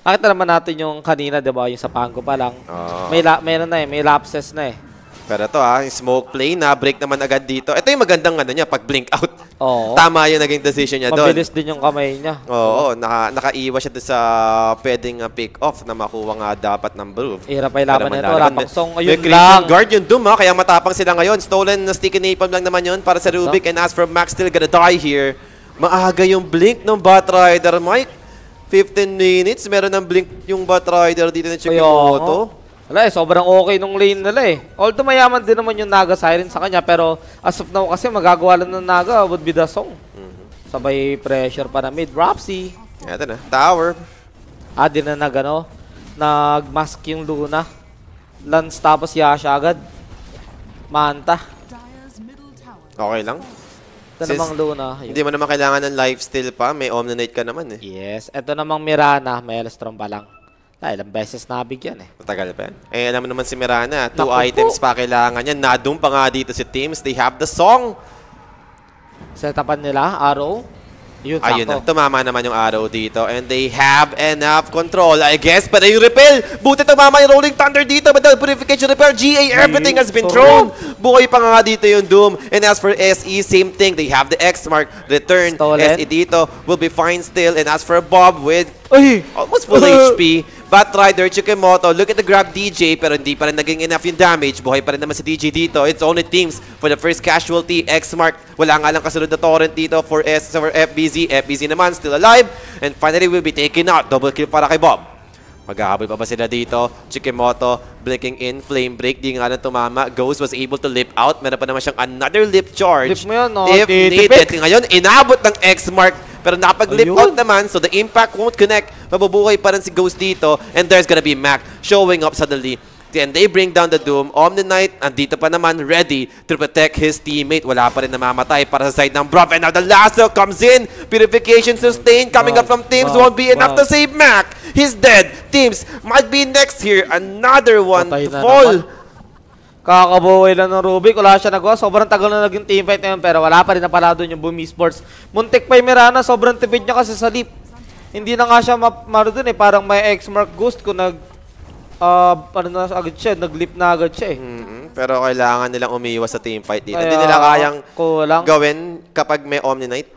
Nakita naman natin yung kanina, di ba? Yung sa Pango pa lang. Uh, may, la- may na eh, may lapses na eh. Pero to ah, smoke play na, break naman agad dito. Ito yung magandang ano niya, pag blink out. Oo. Tama yung naging decision niya doon. Mabilis din yung kamay niya. Oo, oo naka, nakaiwa siya doon sa pwedeng ah, pick off na makuha nga dapat ng Broof. Hirap ay laban nito, Rapak Song, ayun lang. guard yung Doom ha, ah, kaya matapang sila ngayon. Stolen na sticky napalm lang naman yun para sa Rubik. And as for Max, still gonna die here. Maaga yung blink ng Batrider, Mike. 15 minutes, meron ng blink yung Batrider dito ng Chikimoto. Ayoko. Wala eh, sobrang okay nung lane nila eh. Although mayaman din naman yung Naga Siren sa kanya, pero as of now kasi magagawa lang ng Naga would be the song. Mm -hmm. Sabay pressure pa na mid. Rapsy. Ito na, tower. Ah, di na nag ano, nag yung Luna. Lance tapos Yasha agad. Manta. Okay lang. Ito namang Luna. Ayun. Hindi mo naman kailangan ng lifesteal pa. May Omnonite ka naman eh. Yes. Ito namang Mirana. May Elstrom pa lang. Ah, ilang beses nabigyan eh. Matagal pa yan. Eh, alam naman si Mirana, two Naku items po. pa kailangan niya. Nadum pa nga dito si Teams. They have the song. Sa tapan nila, arrow. Yun, Ayun na, tumama naman yung arrow dito. And they have enough control, I guess. Pero yung repel, buti tumama yung Rolling Thunder dito. But purification repair, GA, everything has been thrown. Bukoy pa nga dito yung Doom. And as for SE, same thing. They have the X mark returned. Stolen. SE dito will be fine still. And as for Bob with Ay! almost full HP. Bat Chikimoto, Look at the grab DJ, pero hindi pa rin naging enough yung damage. Buhay pa rin naman si DJ dito. It's only teams for the first casualty. X-Mark, wala nga lang kasunod na torrent dito for, S for FBZ. FBZ naman, still alive. And finally, will be taken out. Double kill para kay Bob. Maghahabol pa ba sila dito? Chikimoto, blinking in, flame break, di nga lang tumama. Ghost was able to lip out. Meron pa naman siyang another lip charge. Lip mo yan, no? If needed. Ngayon, inabot ng X-Mark pero nakapag-lip out naman, so the impact won't connect. Mabubuhay pa rin si Ghost dito. And there's gonna be Mac showing up suddenly. And they bring down the Doom. Omni Knight, andito pa naman, ready to protect his teammate. Wala pa rin namamatay para sa side ng Brov. And now the lasso comes in. Purification sustain coming up from Teams. Won't be enough wow. to save Mac. He's dead. Teams might be next here. Another one to fall. Naman. Kakabuhay lang ng Rubik. Wala siya nagawa. Sobrang tagal na naging teamfight na yun. Pero wala pa rin na pala doon yung Boom Esports. Muntik pa yung Mirana. Sobrang tipid niya kasi sa leap. Hindi na nga siya maro doon eh. Parang may X-Mark Ghost kung nag... Uh, ano na agad siya. Nag-leap na agad siya eh. Mm -hmm. Pero kailangan nilang umiiwas sa teamfight dito. Hindi nila kayang kulang. gawin kapag may Omni Knight.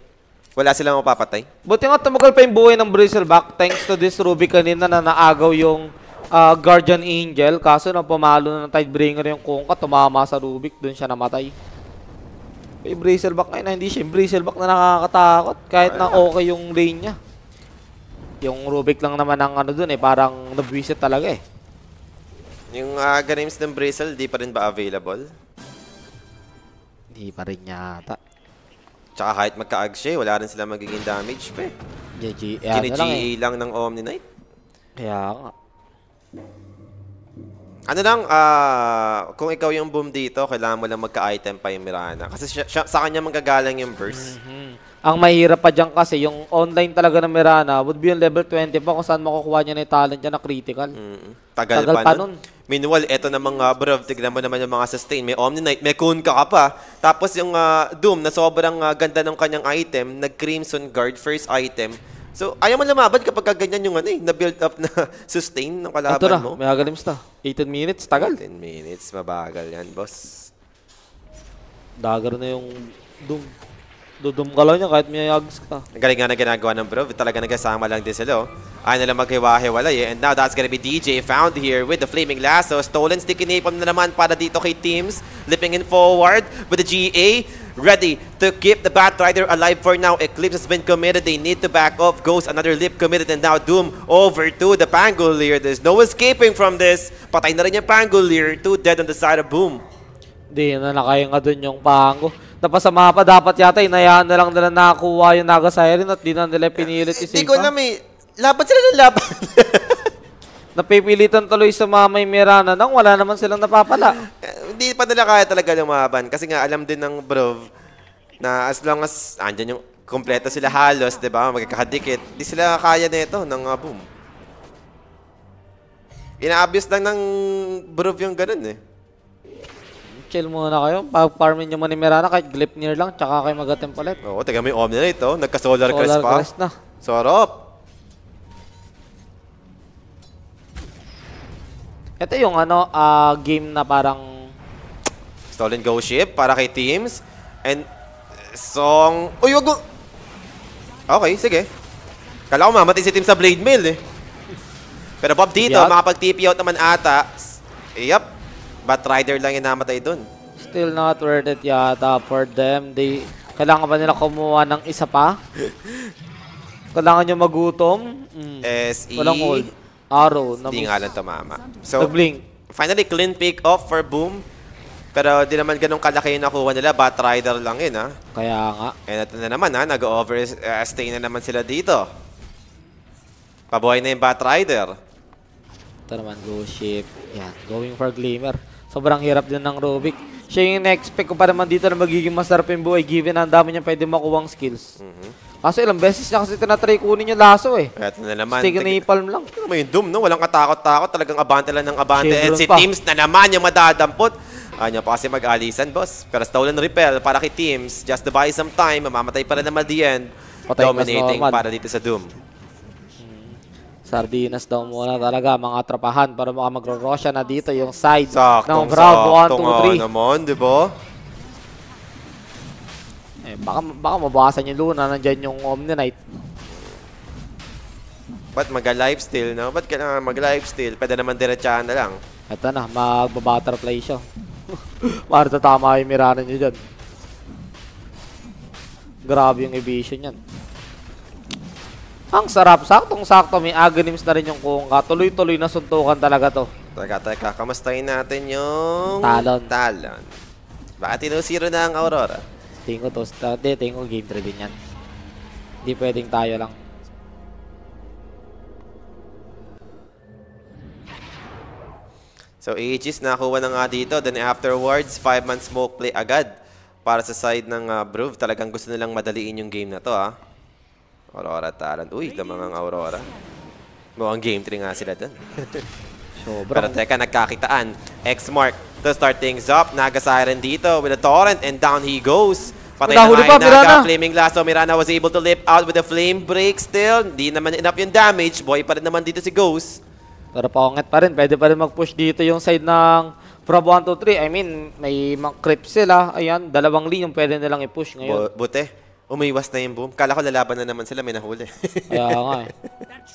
Wala silang mapapatay. Buti nga tumagal pa yung buhay ng Bristleback thanks to this Ruby kanina na naagaw yung uh, Guardian Angel. Kaso nang pamalo na ng Tidebringer yung Kongka, tumama sa Rubik. Doon siya namatay. May Bristleback na ah, Hindi siya. Bristleback na nakakatakot. Kahit na okay yung lane niya. Yung Rubik lang naman ang ano doon eh. Parang nabwisit talaga eh. Yung uh, ah, ganims ng Bristle, di pa rin ba available? Di pa rin yata. Tsaka kahit magka-ag siya, eh, wala rin sila magiging damage pa eh. GG. Kini-GE lang ng Omni Knight. Kaya nga. Ano lang, ah, kung ikaw yung boom dito, kailangan mo lang magka-item pa yung Mirana. Kasi siya, siya- sa kanya manggagaling yung verse. Mm-hmm. Ang mahirap pa dyan kasi, yung online talaga ng Mirana would be yung level 20 pa kung saan makukuha niya na yung talent niya na critical. Mm, Tagal, Tagal pa pa nun. nun. Meanwhile, eto na mga bro, tignan mo naman yung mga sustain. May Omni-Knight, may Kun ka pa. Tapos yung ah, Doom na sobrang ah, ganda ng kanyang item, nag-Crimson Guard first item. So, ayaw mo lumaban kapag ganyan yung ano eh, na-build up na sustain ng kalaban Ito na, mo. may agalims na. 18 minutes, tagal. 10 minutes, mabagal yan, boss. Dagger na yung doom. Dudum ka lang niya kahit may ags ka. Ang galing nga na ginagawa ng bro. Talaga nagkasama lang din sila. Oh. Ayaw nila maghiwa-hiwalay eh. And now that's gonna be DJ found here with the Flaming Lasso. Stolen Sticky Napalm na naman para dito kay Teams. Lipping in forward with the GA ready to keep the Batrider alive for now. Eclipse has been committed. They need to back off. Ghost, another leap committed and now Doom over to the Pangolier. There's no escaping from this. Patay na rin yung Pangolier. Two dead on the side of Boom. Di na nakaya nga dun yung pango. Napasama pa dapat yata. Inayaan na lang nila nakakuha yung Naga Siren at di na nila pinilit isipan. Hindi ko na may... Eh. Laban sila ng laban. napipilitan tuloy sa Mamay merana nang wala naman silang napapala. Eh, hindi pa nila kaya talaga ng lumaban kasi nga alam din ng bro na as long as andyan yung kompleto sila halos, 'di ba? Magkakadikit. Hindi sila kaya nito ng uh, boom. Inaabis lang ng bro yung ganun eh. Chill muna kayo. Pag-farmin nyo man ni Mirana kahit Glipnir lang tsaka kayo mag-attempt ulit. Oo, taga may Omni na ito. Nagka-Solar Crest pa. Solar Crest na. Sorop. Ito yung ano, uh, game na parang... Stolen Go Ship para kay teams. And Song... Uy, wag Okay, sige. Kala ko mamatay si team sa Blade Mill eh. Pero Bob dito, yep. makapag-TP out naman ata. Yep. But Rider lang yung namatay dun. Still not worth it yata for them. They... Kailangan ba nila kumuha ng isa pa? Kailangan nyo magutom? Mm. SE. Walang hold. Arrow. Hindi nga lang tumama. So, blink Finally, clean pick off for Boom. Pero di naman ganun kalaki yung nakuha nila. Batrider lang yun, ha? Kaya nga. And ito na naman, ha? Nag-overstay eh, uh, na naman sila dito. Pabuhay na yung Batrider. Ito naman, go ship. Yan, going for Glimmer. Sobrang hirap din ng Rubik. Siya yung na-expect ko pa naman dito na magiging masarap yung buhay given ang dami niya pwede makuwang skills. Mm -hmm. Kaso ilang beses niya kasi tinatry kunin yung laso eh. Ito na naman. Stick na ipalm lang. Ito yung Doom, no? Walang katakot-takot. Talagang abante lang ng abante. Shade eh, And si pa. Teams na naman yung madadampot. Ano pa kasi mag-alisan, boss. Pero stolen repel para kay Teams. Just to buy some time. Mamamatay pa rin naman the end. Patay Dominating para dito sa Doom. Hmm. Sardinas daw muna talaga mga trapahan para maka magro-rosya na dito yung side ng Bravo 1 2 3. Saktong mo, 'di ba? Eh, baka, baka mabawasan yung Luna, nandyan yung Omni Ba't mag-live steal, no? Ba't kailangan mag-live steal? Pwede naman diretsahan na lang. Ito na, mag-butterfly siya. Marta tama yung Mirana niya dyan. Grabe yung evasion yan. Ang sarap. Saktong-sakto. May agonims na rin yung kungka. Tuloy-tuloy na suntukan talaga to. Teka, teka. Kamustahin natin yung... Talon. Talon. Baka tinusiro na ang Aurora. Tingin ko toast. Uh, hindi, tingin ko game trade din yan. Hindi pwedeng tayo lang. So, Aegis nakuha na nga dito. Then afterwards, 5-man smoke play agad para sa side ng uh, ah, Bruv. Talagang gusto nilang madaliin yung game na to, ha? Ah. Aurora Talent. Uy, damang ang Aurora. Mukhang game 3 nga sila dun. Sobra. Pero teka, nagkakitaan. X-Mark to start things up. Naga Siren dito with a Torrent and down he goes. Patay na pa, Naga. Flaming Lasso. Mirana was able to live out with the flame break still. Hindi naman enough yung damage. Boy pa rin naman dito si Ghost. Pero paungat pa rin. Pwede pa rin mag-push dito yung side ng from 1 to 3. I mean, may creep sila. Ayan, dalawang lean yung pwede nilang i-push ngayon. Bu buti. Umiwas na yung boom. Kala ko lalaban na naman sila. May nahuli. Kaya nga eh.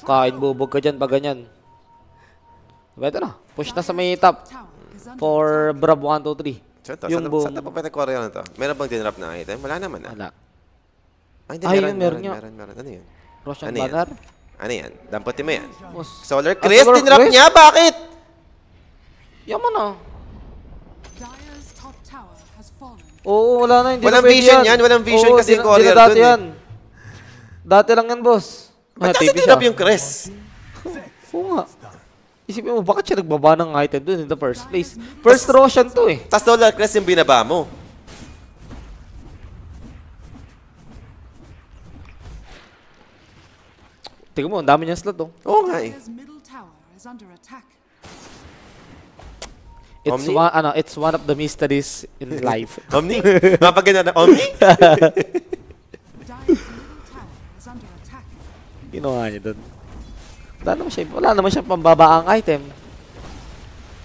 Kain bubog ka dyan pa ganyan. Diba na. Push na sa may top. For Brab 1, 2, 3. Saan to? Yung saan, buong... saan to paparecorre na to? Meron bang dinrap na item? Wala naman ah. Wala. Ay, hindi, ah, meron, yun, meron, meron, meron, meron. Ano yun? Rush ano banner? Yan? Ano yan? Ano Damputi mo yan. Mas... Solar ah, Crest, ah, dinrap niya? Bakit? Yaman ah. Oo, wala na. Hindi walang na vision yan. yan. Walang vision Oo, kasi courier dun. Dati eh. yan. Dati lang yan, boss. Ba't kasi dinrap yung Crest? Oo nga. Isipin mo, bakit siya nagbaba ng item doon in the first place? First Roshan to eh. Tapos Dollar Crest yung binaba mo. Tingnan mo, ang dami niyang slot oh. Oo nga eh. It's Omni? one, ano, it's one of the mysteries in life. Omni? Mapaganda na, Omni? Ginawa niya doon. Wala naman siya, wala naman siya pambabaang item.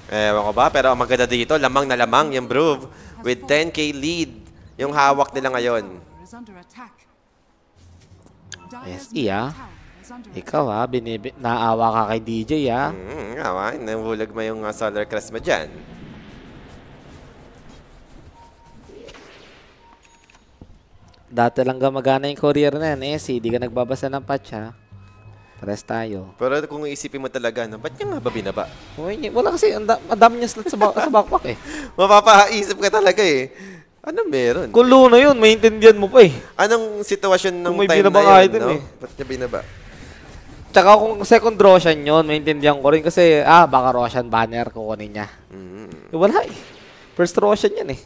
Ewan ko ba, pero ang maganda dito, lamang na lamang yung Brove with 10k lead yung hawak nila ngayon. Yes, iya. Ikaw ha, ah, naawa ka kay DJ ha. Ah. Mm, awa, ah, nahulag mo yung uh, solar crest mo dyan. Dati lang gumagana yung courier na yan, eh. Hindi ka nagbabasa ng patch ha. Pares tayo. Pero kung iisipin mo talaga, no, ba't niya nga ba binaba? Uy, wala kasi, ang dami niya slot sa, ba sa backpack eh. Mapapaisip ka talaga eh. Ano meron? Kulo na yun, maintindihan mo pa eh. Anong sitwasyon ng time na yun? Kung may binaba no? eh. Ba't niya binaba? Tsaka kung second Roshan yun, maintindihan ko rin kasi, ah, baka Roshan banner kukunin niya. Mm -hmm. Eh, wala eh. First Roshan yan eh.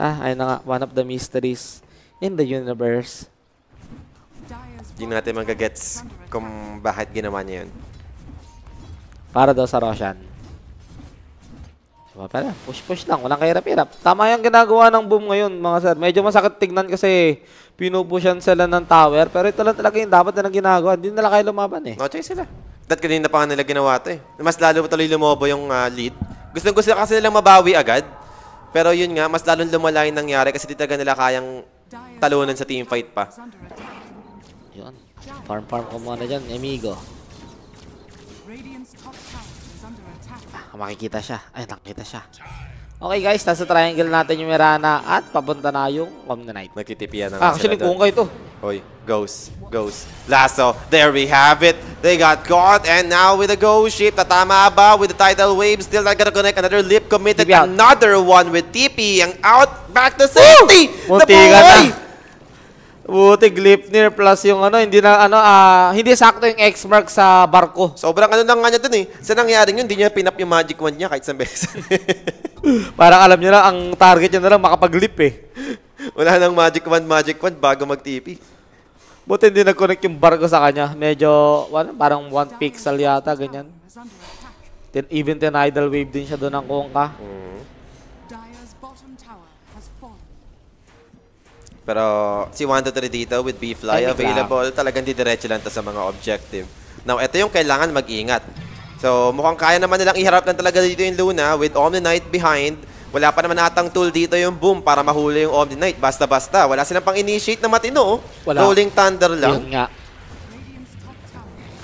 Ah, ayun na nga, one of the mysteries in the universe. Hindi natin magagets kung bakit ginawa niya yun. Para daw sa Roshan. Diba pala? Push-push lang. Walang kahirap-hirap. Tama yung ginagawa ng boom ngayon, mga sir. Medyo masakit tignan kasi pinupushan sila ng tower. Pero ito lang talaga yung dapat na ginagawa. Hindi nila kayo lumaban eh. No choice sila. That kanina pa nila ginawa ito eh. Mas lalo tuloy lumobo yung uh, lead. Gusto gusto kasi nilang mabawi agad. Pero yun nga, mas lalong lumalain nangyari kasi di talaga nila kayang talunan sa teamfight pa. Farm farm ko muna dyan, amigo. Ah, makikita siya. Ay, nakikita siya. Okay guys, nasa triangle natin yung Mirana at papunta na yung Omnite. Nagtitipian na ah, actually, kung ito. Hoy, goes, goes. Lasso, there we have it. They got caught and now with the ghost ship, tatama ba with the tidal wave? Still not gonna connect. Another leap committed, another one with TP. Ang out, back to safety! Munti ka na. Buti Glipnir plus yung ano, hindi na ano, ah, hindi sakto yung X-mark sa barko. Sobrang ano lang nga niya dun eh. Sa nangyari yun, hindi niya pinap yung magic wand niya kahit isang beses. Parang alam niya na, ang target niya na lang makapag-glip eh. Wala nang magic wand, magic wand bago mag-TP. Buti hindi nag-connect yung barko sa kanya. Medyo, ano, parang one pixel yata, ganyan. even ten idle wave din siya doon ng kongka. Mm -hmm. Pero si 1-2-3 dito with B-Fly available, talagang didiretso lang to sa mga objective. Now, ito yung kailangan mag-ingat. So, mukhang kaya naman nilang iharap lang talaga dito yung Luna with Omni Knight behind. Wala pa naman natang tool dito yung boom para mahuli yung Omni Knight. Basta-basta. Wala silang pang-initiate na matino. Wala. Rolling Thunder lang. Yun nga.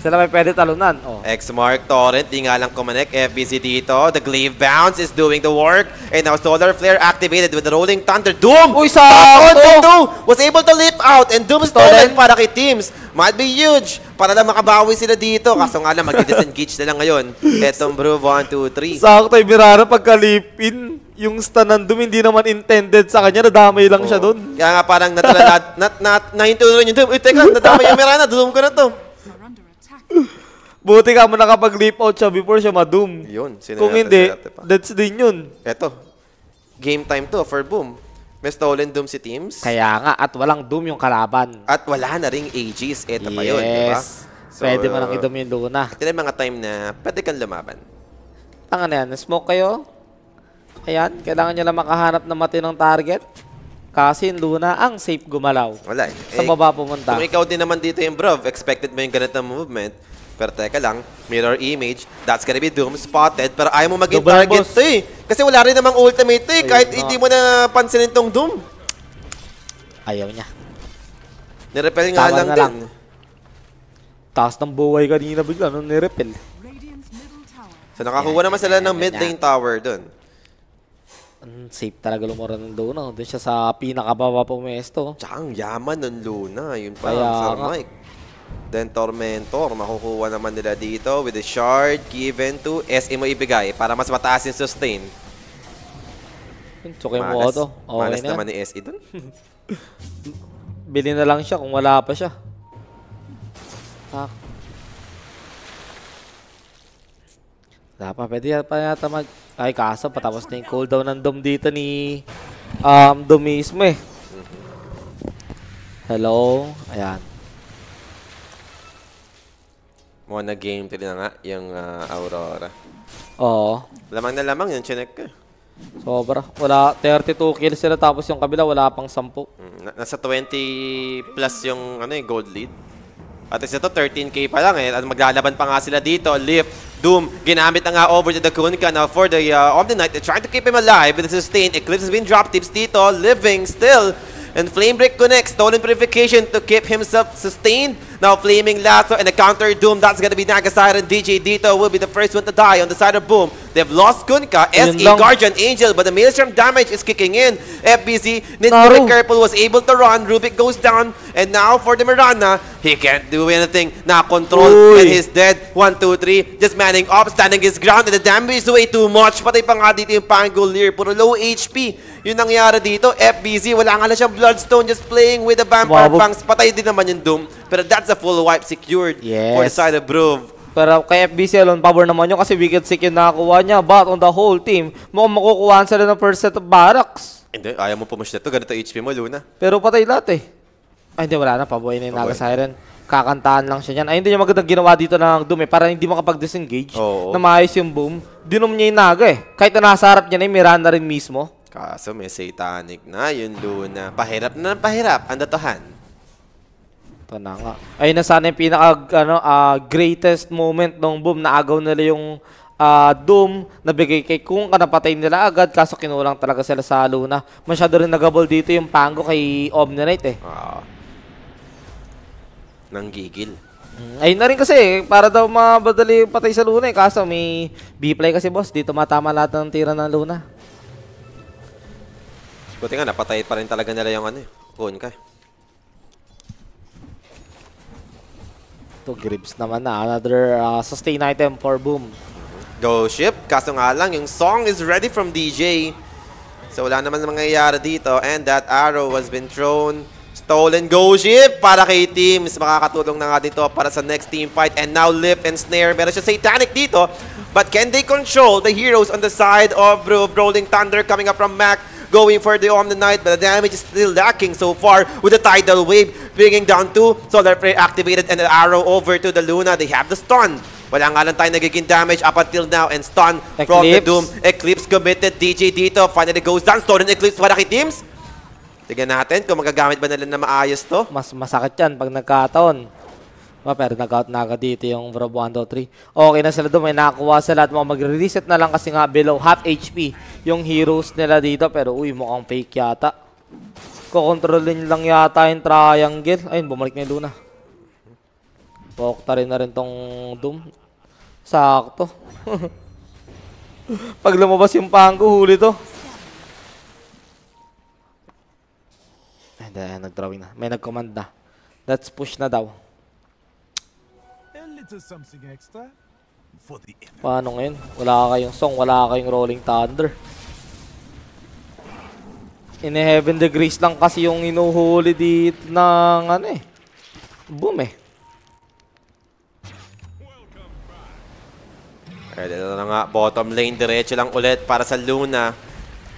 Sila may pwede talunan. Oh. X-Mark Torrent, di nga lang kumanek. FBC dito. The Glaive Bounce is doing the work. And now Solar Flare activated with the Rolling Thunder. Doom! Uy, sa oh. Was able to leap out and Doom stolen para kay teams. Might be huge para lang makabawi sila dito. Kaso nga lang, mag-disengage na lang ngayon. Etong Brew, 1, 2, 3. Sakto yung Mirara pagkalipin. Yung stun hindi naman intended sa kanya. Nadamay lang oh. siya doon. Kaya nga parang natala, nat, na, nat, nahintunan yung Doom. Uy, teka, nadamay yung Mirara. Doom ko na to. Buti ka mo nakapag-leap out siya before siya ma-doom. Yun. Kung hindi, that's din yun. Eto. Game time to for Boom. May stolen Doom si teams. Kaya nga, at walang Doom yung kalaban. At wala na ring Aegis. Eto yes. pa yun, di ba? So, pwede mo nang i-doom yung Luna. Ito na mga time na pwede kang lumaban. Tanga na yan. Smoke kayo. Ayan, kailangan nyo lang makahanap ng matinong target. Kasi yung Luna ang safe gumalaw. Wala eh. Sa baba pumunta. Kung ikaw din naman dito yung Brov, expected mo yung ganitong movement, pero teka lang, mirror image, that's gonna be Doom spotted. Pero ayaw mo maging Double target to eh. Kasi wala rin namang ultimate eh, kahit hindi mo na pansinin tong Doom. Ayaw niya. Nirepel nga Tama lang, na lang. din. Taas ng buhay kanina bigla nung ni-repel. Radiant's middle tower So nakakuha naman sila ng mid lane tower dun. Ang safe talaga lumura ng Luna. Doon siya sa pinakababa pumesto. Tsaka ang yaman ng Luna. Yun pa Kaya ang nga. Then Tormentor, makukuha naman nila dito with the shard given to SM mo ibigay para mas mataas yung sustain. Tsukay mo auto. Okay malas na. naman ni SE dun. Bili na lang siya kung wala pa siya. Fuck. Ah. Wala pa. Pwede pa yata mag... Ay, kaso patapos na yung cooldown ng Dom dito ni... Um, Dom mismo eh. Mhm. Hello. Ayan. Mo na game 3 na nga yung uh, Aurora. Oo. Lamang na lamang yung chinek ko. Eh. Sobra. Wala, 32 kills sila tapos yung kabila wala pang 10. Mm, nasa 20 plus yung ano, yung eh, gold lead. At isa to, 13k pa lang eh. At maglalaban pa nga sila dito. Lift, Doom, ginamit na nga over to the Kunika now uh, for the uh, Omni-Knight. trying to keep him alive with the sustain. Eclipse has been dropped. tips dito, living still. And Flame Break connects, stolen purification to keep himself sustained. Now Flaming Lasso and the counter Doom. That's gonna be Nagasire and DJ Dito will be the first one to die on the side of Boom. They've lost Kunka, SE, Guardian, Angel, but the Maelstrom damage is kicking in. FBC, Ninjuric Purple was able to run. Rubik goes down. And now for the Mirana, he can't do anything. Now control Uy. and he's dead. 1, 2, 3. Just manning up, standing his ground. And the damage is way too much. Patay pa nga dito yung Pangolier. Puro low HP. Yun nangyari dito. FBC, wala nga lang siyang Bloodstone. Just playing with the Vampire Wabog. Punks. Patay din naman yung Doom. Pero that's the full wipe secured yes. for the side of Brove. Pero kay FBC alone, power naman yun kasi wicked sick yung nakakuha niya. But on the whole team, mukhang makukuhaan sila ng first set of barracks. Hindi, ayaw mo pumash nito. Ganito HP mo, Luna. Pero patay lahat eh. Ay, hindi, wala na. Pabuhay na yung Naga Siren. Kakantahan lang siya niyan. Ay, hindi niya magandang ginawa dito ng Doom eh. Para hindi makapag-disengage. Na maayos yung boom. Dinom niya yung Naga eh. Kahit na nasa harap niya na yung Miranda rin mismo. Kaso may satanic na yun, Luna. Pahirap na ng pahirap. Ang ito na nga. Ayun na sana yung pinaka ano, uh, greatest moment nung boom. Naagaw nila yung uh, Doom. Nabigay kay Kung kanapatay nila agad. Kaso kinulang talaga sila sa Luna. Masyado rin nagabol dito yung Pango kay Omnilite eh. Ah. Nang gigil. Mm, ayun na rin kasi, eh. para daw mabadali patay sa Luna eh. Kaso may B-play kasi boss, dito matama lahat ng tira ng Luna. Buti nga, napatay pa rin talaga nila yung ano eh. Gon ka. to Gribs naman na. Another uh, sustain item for Boom. Go ship. Kaso nga lang, yung song is ready from DJ. So wala naman mangyayari dito. And that arrow has been thrown. Stolen Go Ship para kay teams. Makakatulong na nga dito para sa next team fight. And now Lip and Snare. Meron siya Satanic dito. But can they control the heroes on the side of Rolling Thunder coming up from Mac? going for the Omnite, but the damage is still lacking so far with the Tidal Wave, bringing down two Solar Flare activated and an arrow over to the Luna. They have the stun. Wala nga lang tayo nagiging damage up until now and stun Eclipse. from the Doom. Eclipse committed. DJ dito finally goes down. Stolen Eclipse para kay Teams. Tignan natin kung magagamit ba nila na maayos to. Mas masakit yan pag nagkataon. Oh, pero nag-out na agad dito yung Rob 123. Okay na sila doon. May nakakuha sila at mukhang mag-reset na lang kasi nga below half HP yung heroes nila dito. Pero uy, mukhang fake yata. Kukontrolin lang yata yung triangle. Ayun, bumalik na yung Luna. Pokta rin na rin tong Doom. Sakto. Pag lumabas yung pangko, huli to. Ayun, ayun, nag-drawing na. May nag-command na. Let's push na daw something extra? For Paano ngayon? Wala ka kayong song, wala ka kayong Rolling Thunder. In Heaven the lang kasi yung inuhuli dito ng ano eh. Boom eh. And ito na nga, bottom lane, diretso lang ulit para sa Luna.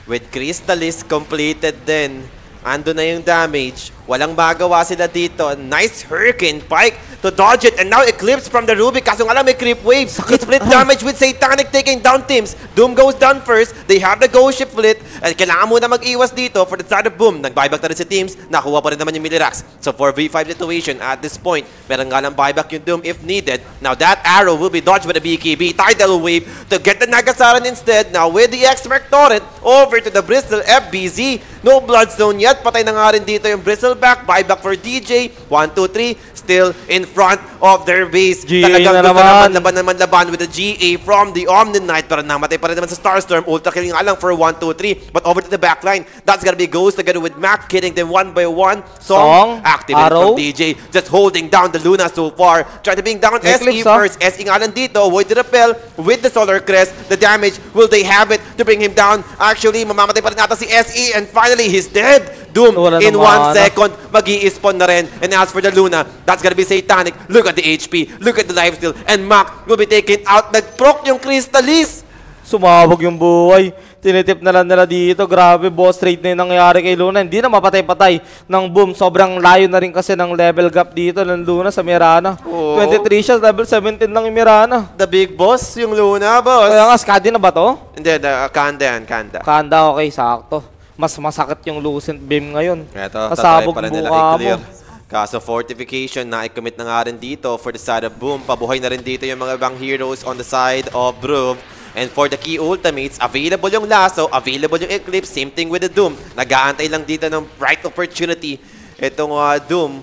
With Crystallis completed din. Ando na yung damage. Walang magawa sila dito. Nice Hurricane Pike to dodge it. And now Eclipse from the Ruby. Kaso nga lang may creep wave. Sakit. Split damage with Satanic taking down teams. Doom goes down first. They have the Ghost Ship Flit. And kailangan muna mag-iwas dito for the side of Boom. Nag-buyback na rin si teams. Nakuha pa rin naman yung Milirax. So for v 5 situation at this point. Meron nga lang buyback yung Doom if needed. Now that arrow will be dodged by the BKB. Tidal Wave to get the Nagasaran instead. Now with the X-Mark Torrent over to the Bristol FBZ. No Bloodstone yet. Patay na nga rin dito yung Bristol back, buyback for DJ. 1, 2, 3, still in front of their base. GA Talagang na gusto naman laban naman laban with the GA from the Omni Knight. Pero namatay pa rin naman sa Starstorm. Ultra killing nga lang for 1, 2, 3. But over to the backline. That's gonna be Ghost together with Mac hitting them one by one. Song, Song activated from DJ. Just holding down the Luna so far. Trying to bring down SE ah. first. Huh? SE nga lang dito. Void Repel with the Solar Crest. The damage, will they have it to bring him down? Actually, mamamatay pa rin ata si SE. And finally, he's dead. Doom, Wala in naman. one second, mag spawn na rin. And as for the Luna, that's gonna be satanic. Look at the HP, look at the lifesteal, and Mac will be taken out. Nag-proc yung Crystalis! Sumabog yung buhay. Tinitip na lang nila dito. Grabe, boss trade na yung nangyari kay Luna. Hindi na mapatay-patay ng boom. Sobrang layo na rin kasi ng level gap dito ng Luna sa Mirana. Oo. 23 siya, level 17 lang yung Mirana. The big boss, yung Luna, boss. Kaya nga, Skadi na ba to? Hindi, the, uh, Kanda yan, Kanda. Kanda, okay, sakto mas masakit yung Lucent Beam ngayon. Ito, Pasabog pala nila buka mo. Kaso fortification na commit na nga rin dito for the side of Boom. Pabuhay na rin dito yung mga ibang heroes on the side of Broom. And for the key ultimates, available yung Lasso, available yung Eclipse, same thing with the Doom. Nag-aantay lang dito ng right opportunity itong uh, Doom.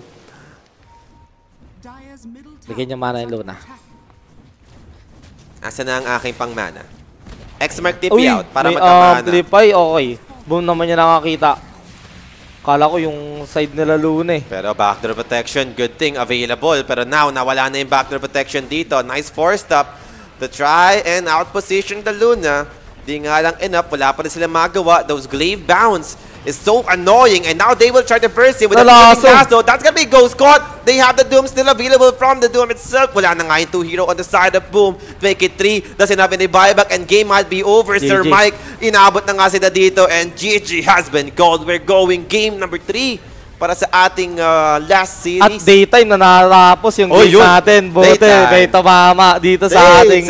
Bigyan niya mana yung Luna. Asa na ang aking pang mana? X-Mark TP Uy, out para matamaan. Uy, may uh, okay. Boom naman niya nakakita. Kala ko yung side nila Luna eh. Pero backdoor protection, good thing available. Pero now, nawala na yung backdoor protection dito. Nice four stop to try and outposition the Luna. Di nga lang enough, wala pa rin sila magawa. Those glaive bounce is so annoying. And now they will try to burst him with Nalaso. a blazing That's gonna be Ghost Squad. They have the Doom still available from the Doom itself. Wala na nga yung two hero on the side of Boom. Make it three. Doesn't have any buyback and game might be over. GG. Sir Mike, inabot na nga sila dito and GG has been called. We're going game number 3 para sa ating uh, last series. At daytime na natapos yung oh, game yun. natin. Buti, may tumama dito daytime. sa ating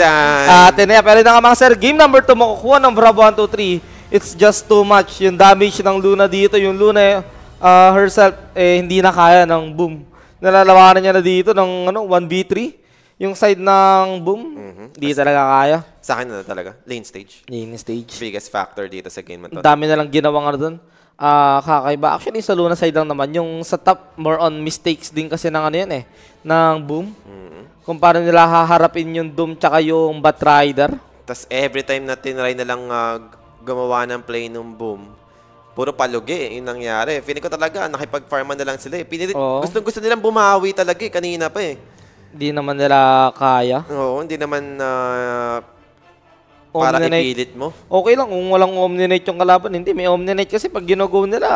atin. Eh. Pero na nga mga sir, game number 2 makukuha ng Bravo 1, 2, 3 it's just too much. Yung damage ng Luna dito, yung Luna uh, herself, eh, hindi na kaya ng boom. Nalalawanan niya na dito ng ano, 1v3. Yung side ng boom, mm-hmm. hindi mm -hmm. talaga kaya. Sa akin na talaga, lane stage. Lane stage. Biggest factor dito sa game na to. Dami na lang ginawang ano doon. Uh, kakaiba. Actually, sa Luna side lang naman. Yung sa top, more on mistakes din kasi ng ano yan eh. Ng boom. Mm -hmm. Kung paano nila haharapin yung Doom tsaka yung Batrider. Tapos every time na tinry na lang uh, ah, gumawa ng plenum boom, puro palugi yung nangyari. Feeling ko talaga, nakipag-farman na lang sila eh. Pinili, Oo. gusto, nilang bumawi talaga eh, kanina pa eh. Hindi naman nila kaya. Oo, hindi naman ah, para Omninite. ipilit mo? Okay lang, kung walang Omninite yung kalaban, hindi. May Omninite kasi pag ginago nila,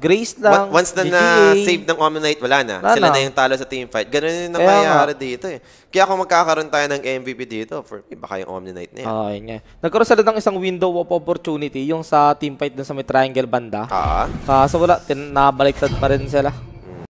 Grace lang, Once na na-save ng Omninite, wala na. Wala Sila na. yung talo sa team fight. Ganun yung Kaya nangyayari dito eh. Kaya kung magkakaroon tayo ng MVP dito, for me, baka yung Omninite na yan. Ah, yun nga. Nagkaroon sila ng isang window of opportunity, yung sa team fight dun sa may triangle banda. Ah. Kaso ah, wala, tin- nabaliktad pa rin sila.